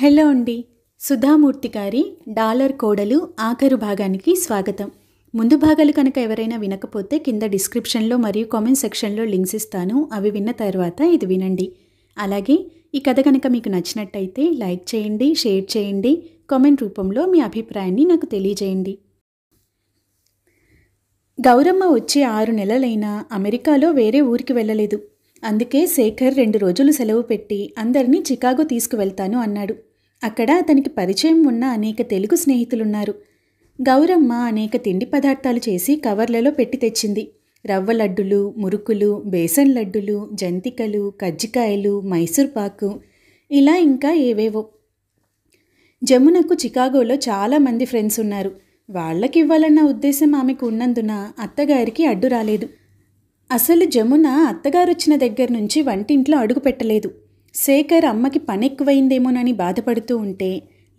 hello అండి సుధామూర్తి గారి dollar కోడలు ఆఖరు భాగానికి స్వాగతం ముందు భాగాలు కనుక ఎవరైనా వినకపోతే కింద డిస్క్రిప్షన్లో మరియు కామెంట్ సెక్షన్లో లింక్స్ ఇస్తాను అవి విన్న తర్వాత ఇది వినండి అలాగే ఈ కథ కనుక మీకు నచ్చినట్టయితే లైక్ చేయండి షేర్ చేయండి కామెంట్ రూపంలో మీ అభిప్రాయాన్ని నాకు తెలియజేయండి గౌరమ్మ వచ్చి ఆరు నెలలైనా అమెరికాలో వేరే ఊరికి వెళ్ళలేదు అందుకే శేఖర్ రెండు రోజులు సెలవు పెట్టి అందరినీ చికాగో తీసుకువెళ్తాను అన్నాడు అక్కడ అతనికి పరిచయం ఉన్న అనేక తెలుగు స్నేహితులున్నారు గౌరమ్మ అనేక తిండి పదార్థాలు చేసి కవర్లలో పెట్టి తెచ్చింది రవ్వ లడ్డులు మురుకులు బేసన్ లడ్డులు జంతికలు కజ్జికాయలు మైసూర్పాకు ఇలా ఇంకా ఏవేవో జమునకు చికాగోలో చాలామంది ఫ్రెండ్స్ ఉన్నారు వాళ్ళకి ఇవ్వాలన్న ఉద్దేశం ఆమెకు ఉన్నందున అత్తగారికి అడ్డు రాలేదు అసలు జమున అత్తగారు వచ్చిన దగ్గర నుంచి వంటింట్లో అడుగు పెట్టలేదు శేఖర్ అమ్మకి పని ఎక్కువైందేమోనని బాధపడుతూ ఉంటే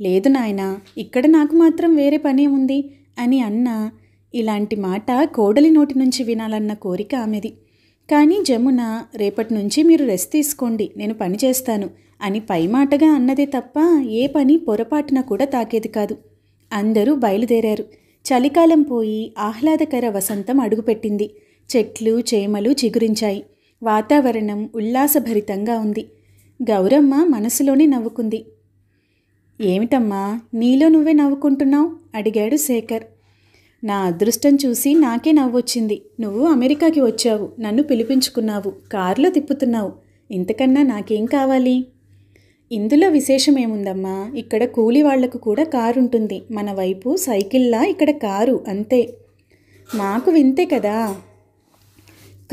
లేదు నాయనా ఇక్కడ నాకు మాత్రం వేరే పని ఉంది అని అన్న ఇలాంటి మాట కోడలి నోటి నుంచి వినాలన్న కోరిక ఆమెది కానీ జమున రేపటి నుంచి మీరు రెస్ట్ తీసుకోండి నేను పని చేస్తాను అని పై మాటగా అన్నదే తప్ప ఏ పని పొరపాటున కూడా తాకేది కాదు అందరూ బయలుదేరారు చలికాలం పోయి ఆహ్లాదకర వసంతం అడుగుపెట్టింది చెట్లు చేమలు చిగురించాయి వాతావరణం ఉల్లాసభరితంగా ఉంది గౌరమ్మ మనసులోనే నవ్వుకుంది ఏమిటమ్మా నీలో నువ్వే నవ్వుకుంటున్నావు అడిగాడు శేఖర్ నా అదృష్టం చూసి నాకే నవ్వొచ్చింది నువ్వు అమెరికాకి వచ్చావు నన్ను పిలిపించుకున్నావు కారులో తిప్పుతున్నావు ఇంతకన్నా నాకేం కావాలి ఇందులో విశేషం ఏముందమ్మా ఇక్కడ కూలి వాళ్లకు కూడా కారు ఉంటుంది మన వైపు సైకిల్లా ఇక్కడ కారు అంతే మాకు వింతే కదా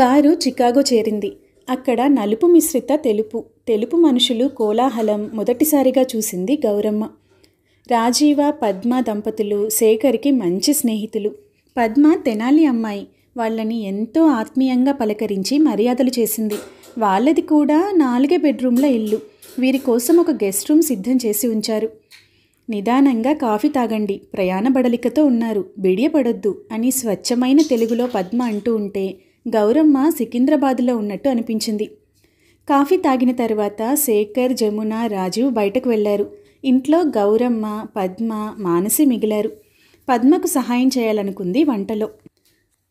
కారు చికాగో చేరింది అక్కడ నలుపు మిశ్రిత తెలుపు తెలుపు మనుషులు కోలాహలం మొదటిసారిగా చూసింది గౌరమ్మ రాజీవ పద్మ దంపతులు శేఖర్కి మంచి స్నేహితులు పద్మ తెనాలి అమ్మాయి వాళ్ళని ఎంతో ఆత్మీయంగా పలకరించి మర్యాదలు చేసింది వాళ్ళది కూడా నాలుగే బెడ్రూమ్ల ఇల్లు వీరి కోసం ఒక గెస్ట్ రూమ్ సిద్ధం చేసి ఉంచారు నిదానంగా కాఫీ తాగండి ప్రయాణ బడలికతో ఉన్నారు బిడియపడొద్దు అని స్వచ్ఛమైన తెలుగులో పద్మ అంటూ ఉంటే గౌరమ్మ సికింద్రాబాదులో ఉన్నట్టు అనిపించింది కాఫీ తాగిన తర్వాత శేఖర్ జమున రాజీవ్ బయటకు వెళ్ళారు ఇంట్లో గౌరమ్మ పద్మ మానసి మిగిలారు పద్మకు సహాయం చేయాలనుకుంది వంటలో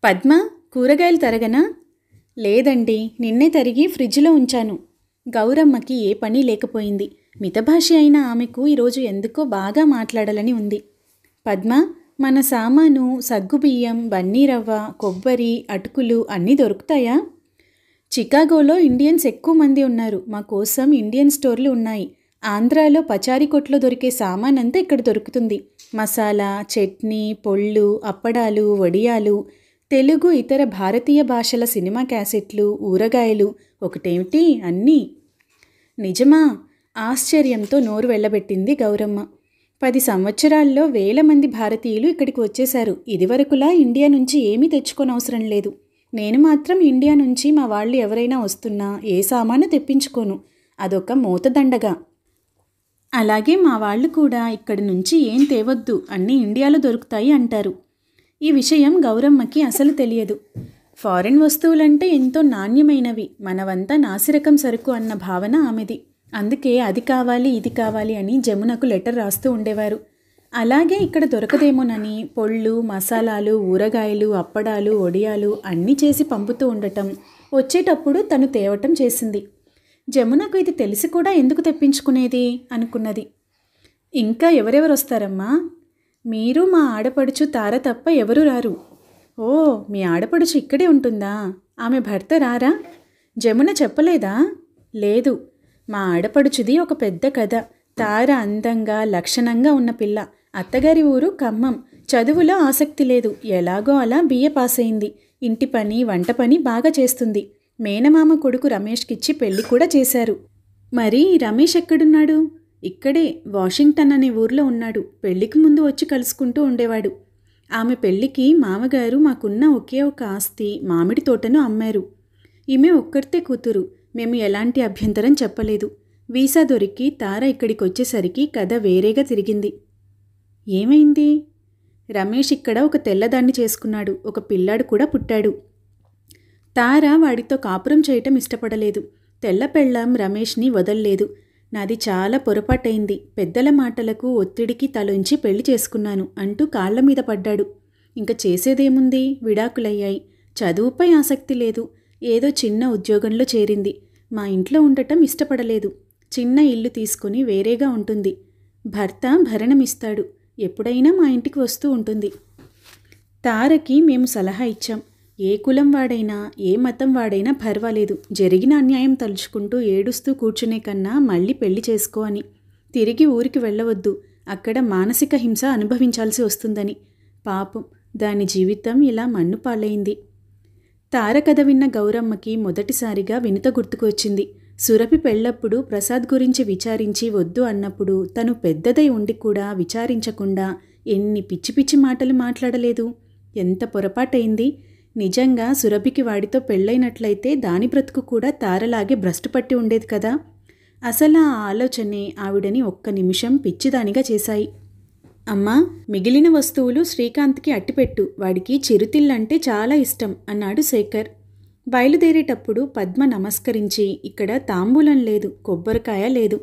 పద్మ కూరగాయలు తరగనా లేదండి నిన్నే తరిగి ఫ్రిడ్జ్లో ఉంచాను గౌరమ్మకి ఏ పని లేకపోయింది మితభాషి అయిన ఆమెకు ఈరోజు ఎందుకో బాగా మాట్లాడాలని ఉంది పద్మ మన సామాను సగ్గుబియ్యం బన్నీరవ్వ కొబ్బరి అటుకులు అన్నీ దొరుకుతాయా చికాగోలో ఇండియన్స్ ఎక్కువ మంది ఉన్నారు మా కోసం ఇండియన్ స్టోర్లు ఉన్నాయి ఆంధ్రాలో పచారీ కొట్లో దొరికే సామాన్ అంతా ఇక్కడ దొరుకుతుంది మసాలా చట్నీ పొళ్ళు అప్పడాలు వడియాలు తెలుగు ఇతర భారతీయ భాషల సినిమా క్యాసెట్లు ఊరగాయలు ఒకటేమిటి అన్నీ నిజమా ఆశ్చర్యంతో నోరు వెళ్ళబెట్టింది గౌరమ్మ పది సంవత్సరాల్లో వేల మంది భారతీయులు ఇక్కడికి వచ్చేశారు ఇదివరకులా ఇండియా నుంచి ఏమీ తెచ్చుకోనవసరం లేదు నేను మాత్రం ఇండియా నుంచి మా వాళ్ళు ఎవరైనా వస్తున్నా ఏ సామాను తెప్పించుకోను అదొక మూతదండగా అలాగే మా వాళ్ళు కూడా ఇక్కడి నుంచి ఏం తేవద్దు అన్నీ ఇండియాలో దొరుకుతాయి అంటారు ఈ విషయం గౌరమ్మకి అసలు తెలియదు ఫారిన్ వస్తువులంటే ఎంతో నాణ్యమైనవి మనవంతా నాసిరకం సరుకు అన్న భావన ఆమెది అందుకే అది కావాలి ఇది కావాలి అని జమునకు లెటర్ రాస్తూ ఉండేవారు అలాగే ఇక్కడ దొరకదేమోనని పొళ్ళు మసాలాలు ఊరగాయలు అప్పడాలు ఒడియాలు అన్నీ చేసి పంపుతూ ఉండటం వచ్చేటప్పుడు తను తేవటం చేసింది జమునకు ఇది తెలిసి కూడా ఎందుకు తెప్పించుకునేది అనుకున్నది ఇంకా ఎవరెవరు వస్తారమ్మా మీరు మా ఆడపడుచు తార తప్ప ఎవరు రారు ఓ మీ ఆడపడుచు ఇక్కడే ఉంటుందా ఆమె భర్త రారా జమున చెప్పలేదా లేదు మా ఆడపడుచుది ఒక పెద్ద కథ తార అందంగా లక్షణంగా ఉన్న పిల్ల అత్తగారి ఊరు ఖమ్మం చదువులో ఆసక్తి లేదు ఎలాగో అలా బిఏ పాస్ అయింది ఇంటి పని వంట పని బాగా చేస్తుంది మేనమామ కొడుకు రమేష్కిచ్చి పెళ్లి కూడా చేశారు మరి రమేష్ ఎక్కడున్నాడు ఇక్కడే వాషింగ్టన్ అనే ఊర్లో ఉన్నాడు పెళ్లికి ముందు వచ్చి కలుసుకుంటూ ఉండేవాడు ఆమె పెళ్లికి మామగారు మాకున్న ఒకే ఒక ఆస్తి మామిడి తోటను అమ్మారు ఈమె ఒక్కరితే కూతురు మేము ఎలాంటి అభ్యంతరం చెప్పలేదు వీసా దొరికి తార ఇక్కడికి వచ్చేసరికి కథ వేరేగా తిరిగింది ఏమైంది రమేష్ ఇక్కడ ఒక తెల్లదాన్ని చేసుకున్నాడు ఒక పిల్లాడు కూడా పుట్టాడు తార వాడితో కాపురం చేయటం ఇష్టపడలేదు తెల్ల పెళ్ళం రమేష్ని వదల్లేదు నాది చాలా పొరపాటైంది పెద్దల మాటలకు ఒత్తిడికి తలొంచి పెళ్లి చేసుకున్నాను అంటూ కాళ్ల మీద పడ్డాడు ఇంకా చేసేదేముంది విడాకులయ్యాయి చదువుపై ఆసక్తి లేదు ఏదో చిన్న ఉద్యోగంలో చేరింది మా ఇంట్లో ఉండటం ఇష్టపడలేదు చిన్న ఇల్లు తీసుకుని వేరేగా ఉంటుంది భర్త భరణమిస్తాడు ఎప్పుడైనా మా ఇంటికి వస్తూ ఉంటుంది తారకి మేము సలహా ఇచ్చాం ఏ కులం వాడైనా ఏ మతం వాడైనా పర్వాలేదు జరిగిన అన్యాయం తలుచుకుంటూ ఏడుస్తూ కూర్చునే కన్నా మళ్ళీ పెళ్లి చేసుకో అని తిరిగి ఊరికి వెళ్ళవద్దు అక్కడ మానసిక హింస అనుభవించాల్సి వస్తుందని పాపం దాని జీవితం ఇలా పాలైంది తార కథ విన్న గౌరమ్మకి మొదటిసారిగా వినుత గుర్తుకు వచ్చింది సురభి పెళ్ళప్పుడు ప్రసాద్ గురించి విచారించి వద్దు అన్నప్పుడు తను పెద్దదై ఉండి కూడా విచారించకుండా ఎన్ని పిచ్చి పిచ్చి మాటలు మాట్లాడలేదు ఎంత పొరపాటైంది నిజంగా సురభికి వాడితో పెళ్ళైనట్లయితే దాని బ్రతుకు కూడా తారలాగే భ్రష్టుపట్టి ఉండేది కదా అసలు ఆ ఆలోచనే ఆవిడని ఒక్క నిమిషం పిచ్చిదానిగా చేశాయి అమ్మా మిగిలిన వస్తువులు శ్రీకాంత్కి అట్టిపెట్టు వాడికి చిరుతిళ్ళంటే చాలా ఇష్టం అన్నాడు శేఖర్ బయలుదేరేటప్పుడు పద్మ నమస్కరించి ఇక్కడ తాంబూలం లేదు కొబ్బరికాయ లేదు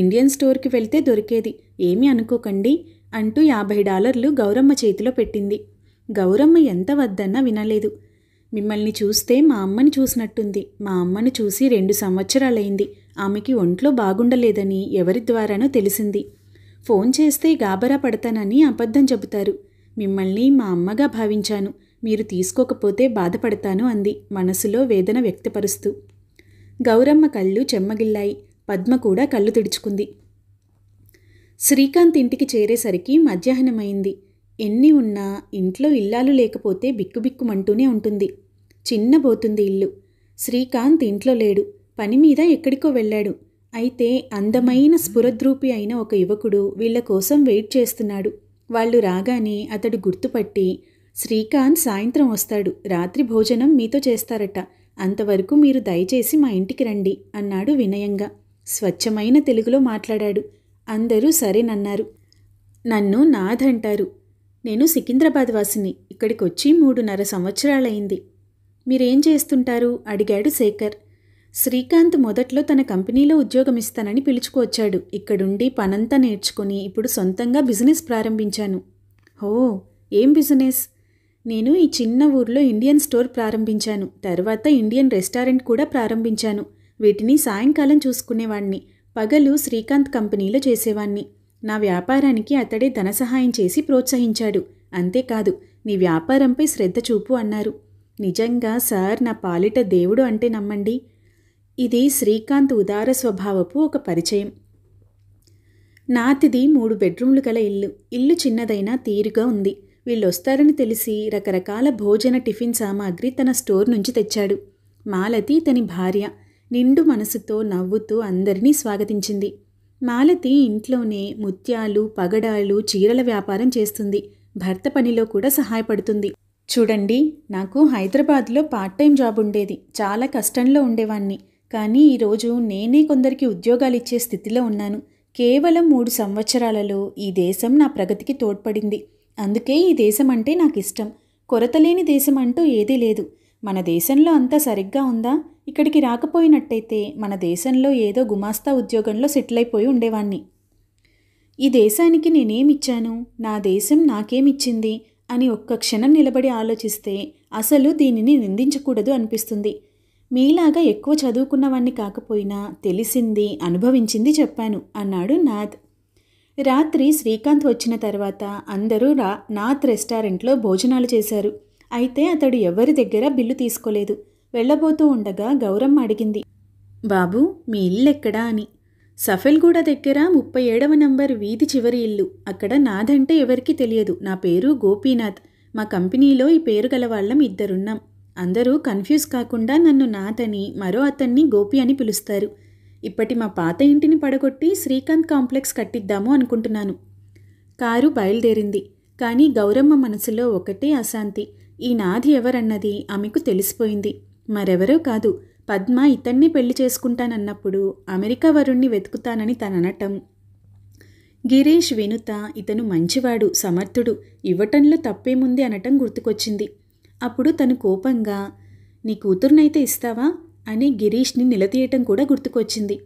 ఇండియన్ స్టోర్కి వెళ్తే దొరికేది ఏమి అనుకోకండి అంటూ యాభై డాలర్లు గౌరమ్మ చేతిలో పెట్టింది గౌరమ్మ ఎంత వద్దన్నా వినలేదు మిమ్మల్ని చూస్తే మా అమ్మని చూసినట్టుంది మా అమ్మను చూసి రెండు సంవత్సరాలైంది ఆమెకి ఒంట్లో బాగుండలేదని ఎవరి ద్వారానో తెలిసింది ఫోన్ చేస్తే గాబరా పడతానని అబద్ధం చెబుతారు మిమ్మల్ని మా అమ్మగా భావించాను మీరు తీసుకోకపోతే బాధపడతాను అంది మనసులో వేదన వ్యక్తపరుస్తూ గౌరమ్మ కళ్ళు చెమ్మగిల్లాయి పద్మ కూడా కళ్ళు తుడుచుకుంది శ్రీకాంత్ ఇంటికి చేరేసరికి మధ్యాహ్నమైంది ఎన్ని ఉన్నా ఇంట్లో ఇల్లాలు లేకపోతే బిక్కుబిక్కుమంటూనే ఉంటుంది చిన్నబోతుంది ఇల్లు శ్రీకాంత్ ఇంట్లో లేడు పని మీద ఎక్కడికో వెళ్ళాడు అయితే అందమైన స్ఫురద్రూపి అయిన ఒక యువకుడు వీళ్ల కోసం వెయిట్ చేస్తున్నాడు వాళ్ళు రాగానే అతడు గుర్తుపట్టి శ్రీకాంత్ సాయంత్రం వస్తాడు రాత్రి భోజనం మీతో చేస్తారట అంతవరకు మీరు దయచేసి మా ఇంటికి రండి అన్నాడు వినయంగా స్వచ్ఛమైన తెలుగులో మాట్లాడాడు అందరూ సరేనన్నారు నన్ను నాథ్ అంటారు నేను సికింద్రాబాద్ వాసిని ఇక్కడికి వచ్చి మూడున్నర సంవత్సరాలైంది మీరేం చేస్తుంటారు అడిగాడు శేఖర్ శ్రీకాంత్ మొదట్లో తన కంపెనీలో ఉద్యోగం ఇస్తానని పిలుచుకొచ్చాడు ఇక్కడుండి పనంతా నేర్చుకుని ఇప్పుడు సొంతంగా బిజినెస్ ప్రారంభించాను హో ఏం బిజినెస్ నేను ఈ చిన్న ఊర్లో ఇండియన్ స్టోర్ ప్రారంభించాను తర్వాత ఇండియన్ రెస్టారెంట్ కూడా ప్రారంభించాను వీటిని సాయంకాలం చూసుకునేవాణ్ణి పగలు శ్రీకాంత్ కంపెనీలో చేసేవాణ్ణి నా వ్యాపారానికి అతడే ధన సహాయం చేసి ప్రోత్సహించాడు అంతేకాదు నీ వ్యాపారంపై శ్రద్ధ చూపు అన్నారు నిజంగా సార్ నా పాలిట దేవుడు అంటే నమ్మండి ఇది శ్రీకాంత్ ఉదార స్వభావపు ఒక పరిచయం నాతిది మూడు బెడ్రూమ్లు గల ఇల్లు ఇల్లు చిన్నదైనా తీరుగా ఉంది వీళ్ళొస్తారని తెలిసి రకరకాల భోజన టిఫిన్ సామాగ్రి తన స్టోర్ నుంచి తెచ్చాడు మాలతి తని భార్య నిండు మనసుతో నవ్వుతూ అందరినీ స్వాగతించింది మాలతి ఇంట్లోనే ముత్యాలు పగడాలు చీరల వ్యాపారం చేస్తుంది భర్త పనిలో కూడా సహాయపడుతుంది చూడండి నాకు హైదరాబాద్లో పార్ట్ టైం జాబ్ ఉండేది చాలా కష్టంలో ఉండేవాణ్ణి కానీ ఈరోజు నేనే కొందరికి ఉద్యోగాలు ఇచ్చే స్థితిలో ఉన్నాను కేవలం మూడు సంవత్సరాలలో ఈ దేశం నా ప్రగతికి తోడ్పడింది అందుకే ఈ దేశం అంటే నాకు ఇష్టం కొరత లేని దేశం అంటూ ఏదీ లేదు మన దేశంలో అంతా సరిగ్గా ఉందా ఇక్కడికి రాకపోయినట్టయితే మన దేశంలో ఏదో గుమాస్తా ఉద్యోగంలో సెటిల్ అయిపోయి ఉండేవాణ్ణి ఈ దేశానికి నేనేమిచ్చాను నా దేశం నాకేమిచ్చింది అని ఒక్క క్షణం నిలబడి ఆలోచిస్తే అసలు దీనిని నిందించకూడదు అనిపిస్తుంది మీలాగా ఎక్కువ చదువుకున్నవాణ్ణి కాకపోయినా తెలిసింది అనుభవించింది చెప్పాను అన్నాడు నాథ్ రాత్రి శ్రీకాంత్ వచ్చిన తర్వాత అందరూ రా నాథ్ రెస్టారెంట్లో భోజనాలు చేశారు అయితే అతడు ఎవరి దగ్గర బిల్లు తీసుకోలేదు వెళ్ళబోతూ ఉండగా గౌరమ్మ అడిగింది బాబు మీ ఇల్లు ఎక్కడా అని సఫెల్గూడ దగ్గర ముప్పై ఏడవ నంబర్ వీధి చివరి ఇల్లు అక్కడ నాదంటే ఎవరికీ తెలియదు నా పేరు గోపీనాథ్ మా కంపెనీలో ఈ పేరు గల వాళ్ళం ఇద్దరున్నాం అందరూ కన్ఫ్యూజ్ కాకుండా నన్ను నాథని మరో అతన్ని గోపి అని పిలుస్తారు ఇప్పటి మా పాత ఇంటిని పడగొట్టి శ్రీకాంత్ కాంప్లెక్స్ కట్టిద్దాము అనుకుంటున్నాను కారు బయలుదేరింది కానీ గౌరమ్మ మనసులో ఒకటే అశాంతి ఈ నాది ఎవరన్నది ఆమెకు తెలిసిపోయింది మరెవరో కాదు పద్మ ఇతన్ని పెళ్లి చేసుకుంటానన్నప్పుడు అమెరికా వరుణ్ణి వెతుకుతానని తననటం గిరీష్ వినుత ఇతను మంచివాడు సమర్థుడు ఇవ్వటంలో తప్పేముంది అనటం గుర్తుకొచ్చింది అప్పుడు తను కోపంగా నీ కూతురునైతే ఇస్తావా అని గిరీష్ని నిలదీయటం కూడా గుర్తుకొచ్చింది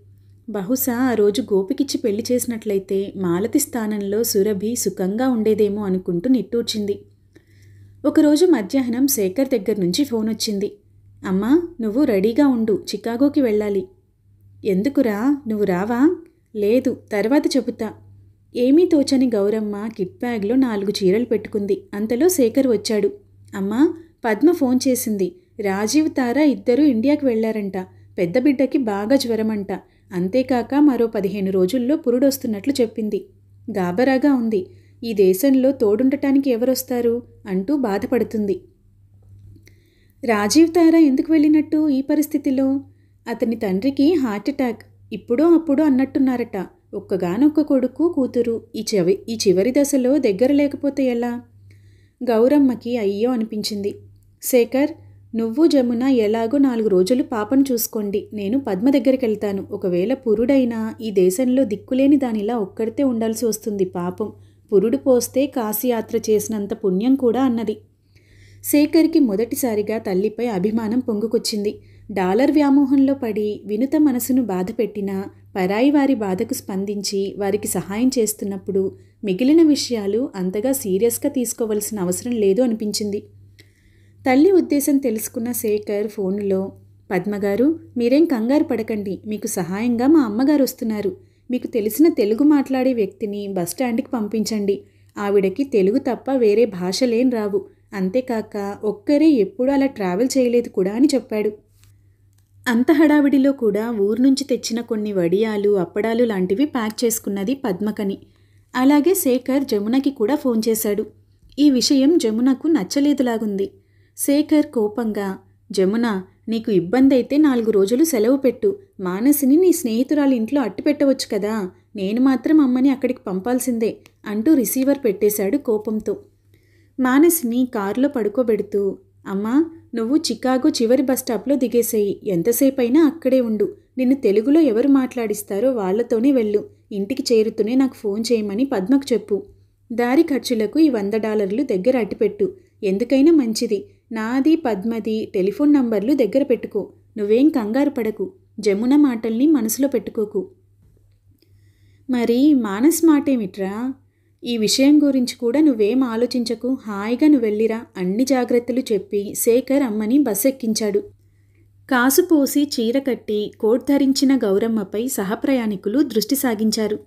బహుశా ఆ రోజు గోపికిచ్చి పెళ్లి చేసినట్లయితే మాలతి స్థానంలో సురభి సుఖంగా ఉండేదేమో అనుకుంటూ నిట్టూర్చింది ఒకరోజు మధ్యాహ్నం శేఖర్ దగ్గర నుంచి ఫోన్ వచ్చింది అమ్మా నువ్వు రెడీగా ఉండు చికాగోకి వెళ్ళాలి ఎందుకురా నువ్వు రావా లేదు తర్వాత చెబుతా ఏమీ తోచని గౌరమ్మ కిట్ బ్యాగ్లో నాలుగు చీరలు పెట్టుకుంది అంతలో శేఖర్ వచ్చాడు అమ్మా పద్మ ఫోన్ చేసింది రాజీవ్ తారా ఇద్దరూ ఇండియాకి వెళ్లారంట పెద్ద బిడ్డకి బాగా జ్వరమంట అంతేకాక మరో పదిహేను రోజుల్లో పురుడొస్తున్నట్లు చెప్పింది గాబరాగా ఉంది ఈ దేశంలో తోడుండటానికి ఎవరొస్తారు అంటూ బాధపడుతుంది రాజీవ్ తారా ఎందుకు వెళ్ళినట్టు ఈ పరిస్థితిలో అతని తండ్రికి హార్ట్అటాక్ ఇప్పుడో అప్పుడో అన్నట్టున్నారట ఒక్కగానొక్క కొడుకు కూతురు ఈ చెవి ఈ చివరి దశలో దగ్గర లేకపోతే ఎలా గౌరమ్మకి అయ్యో అనిపించింది శేఖర్ నువ్వు జమున ఎలాగో నాలుగు రోజులు పాపను చూసుకోండి నేను పద్మ దగ్గరికి వెళ్తాను ఒకవేళ పురుడైనా ఈ దేశంలో దిక్కులేని దానిలా ఒక్కడితే ఉండాల్సి వస్తుంది పాపం పురుడు పోస్తే కాశీయాత్ర చేసినంత పుణ్యం కూడా అన్నది శేఖర్కి మొదటిసారిగా తల్లిపై అభిమానం పొంగుకొచ్చింది డాలర్ వ్యామోహంలో పడి వినుత మనసును బాధపెట్టినా పరాయి వారి బాధకు స్పందించి వారికి సహాయం చేస్తున్నప్పుడు మిగిలిన విషయాలు అంతగా సీరియస్గా తీసుకోవలసిన అవసరం లేదు అనిపించింది తల్లి ఉద్దేశం తెలుసుకున్న శేఖర్ ఫోనులో పద్మగారు మీరేం కంగారు పడకండి మీకు సహాయంగా మా అమ్మగారు వస్తున్నారు మీకు తెలిసిన తెలుగు మాట్లాడే వ్యక్తిని బస్టాండ్కి పంపించండి ఆవిడకి తెలుగు తప్ప వేరే భాషలేం రావు అంతేకాక ఒక్కరే ఎప్పుడూ అలా ట్రావెల్ చేయలేదు కూడా అని చెప్పాడు అంత హడావిడిలో కూడా ఊరు నుంచి తెచ్చిన కొన్ని వడియాలు అప్పడాలు లాంటివి ప్యాక్ చేసుకున్నది పద్మకని అలాగే శేఖర్ జమునకి కూడా ఫోన్ చేశాడు ఈ విషయం జమునకు నచ్చలేదులాగుంది శేఖర్ కోపంగా జమున నీకు ఇబ్బంది అయితే నాలుగు రోజులు సెలవు పెట్టు మానసిని నీ స్నేహితురాలి ఇంట్లో అట్టుపెట్టవచ్చు కదా నేను మాత్రం అమ్మని అక్కడికి పంపాల్సిందే అంటూ రిసీవర్ పెట్టేశాడు కోపంతో మానసిని కారులో పడుకోబెడుతూ అమ్మా నువ్వు చికాగో చివరి బస్టాప్లో దిగేసేయి ఎంతసేపు అయినా అక్కడే ఉండు నిన్ను తెలుగులో ఎవరు మాట్లాడిస్తారో వాళ్లతోనే వెళ్ళు ఇంటికి చేరుతూనే నాకు ఫోన్ చేయమని పద్మకు చెప్పు దారి ఖర్చులకు ఈ వంద డాలర్లు దగ్గర అట్టిపెట్టు ఎందుకైనా మంచిది నాది పద్మది టెలిఫోన్ నంబర్లు దగ్గర పెట్టుకో నువ్వేం కంగారు పడకు జమున మాటల్ని మనసులో పెట్టుకోకు మరి మానస్ మాటేమిట్రా ఈ విషయం గురించి కూడా నువ్వేం ఆలోచించకు హాయిగా నువ్వు వెళ్ళిరా అన్ని జాగ్రత్తలు చెప్పి శేఖర్ అమ్మని బస్ ఎక్కించాడు కాసుపోసి చీర కట్టి కోట్ ధరించిన గౌరమ్మపై సహప్రయాణికులు దృష్టి సాగించారు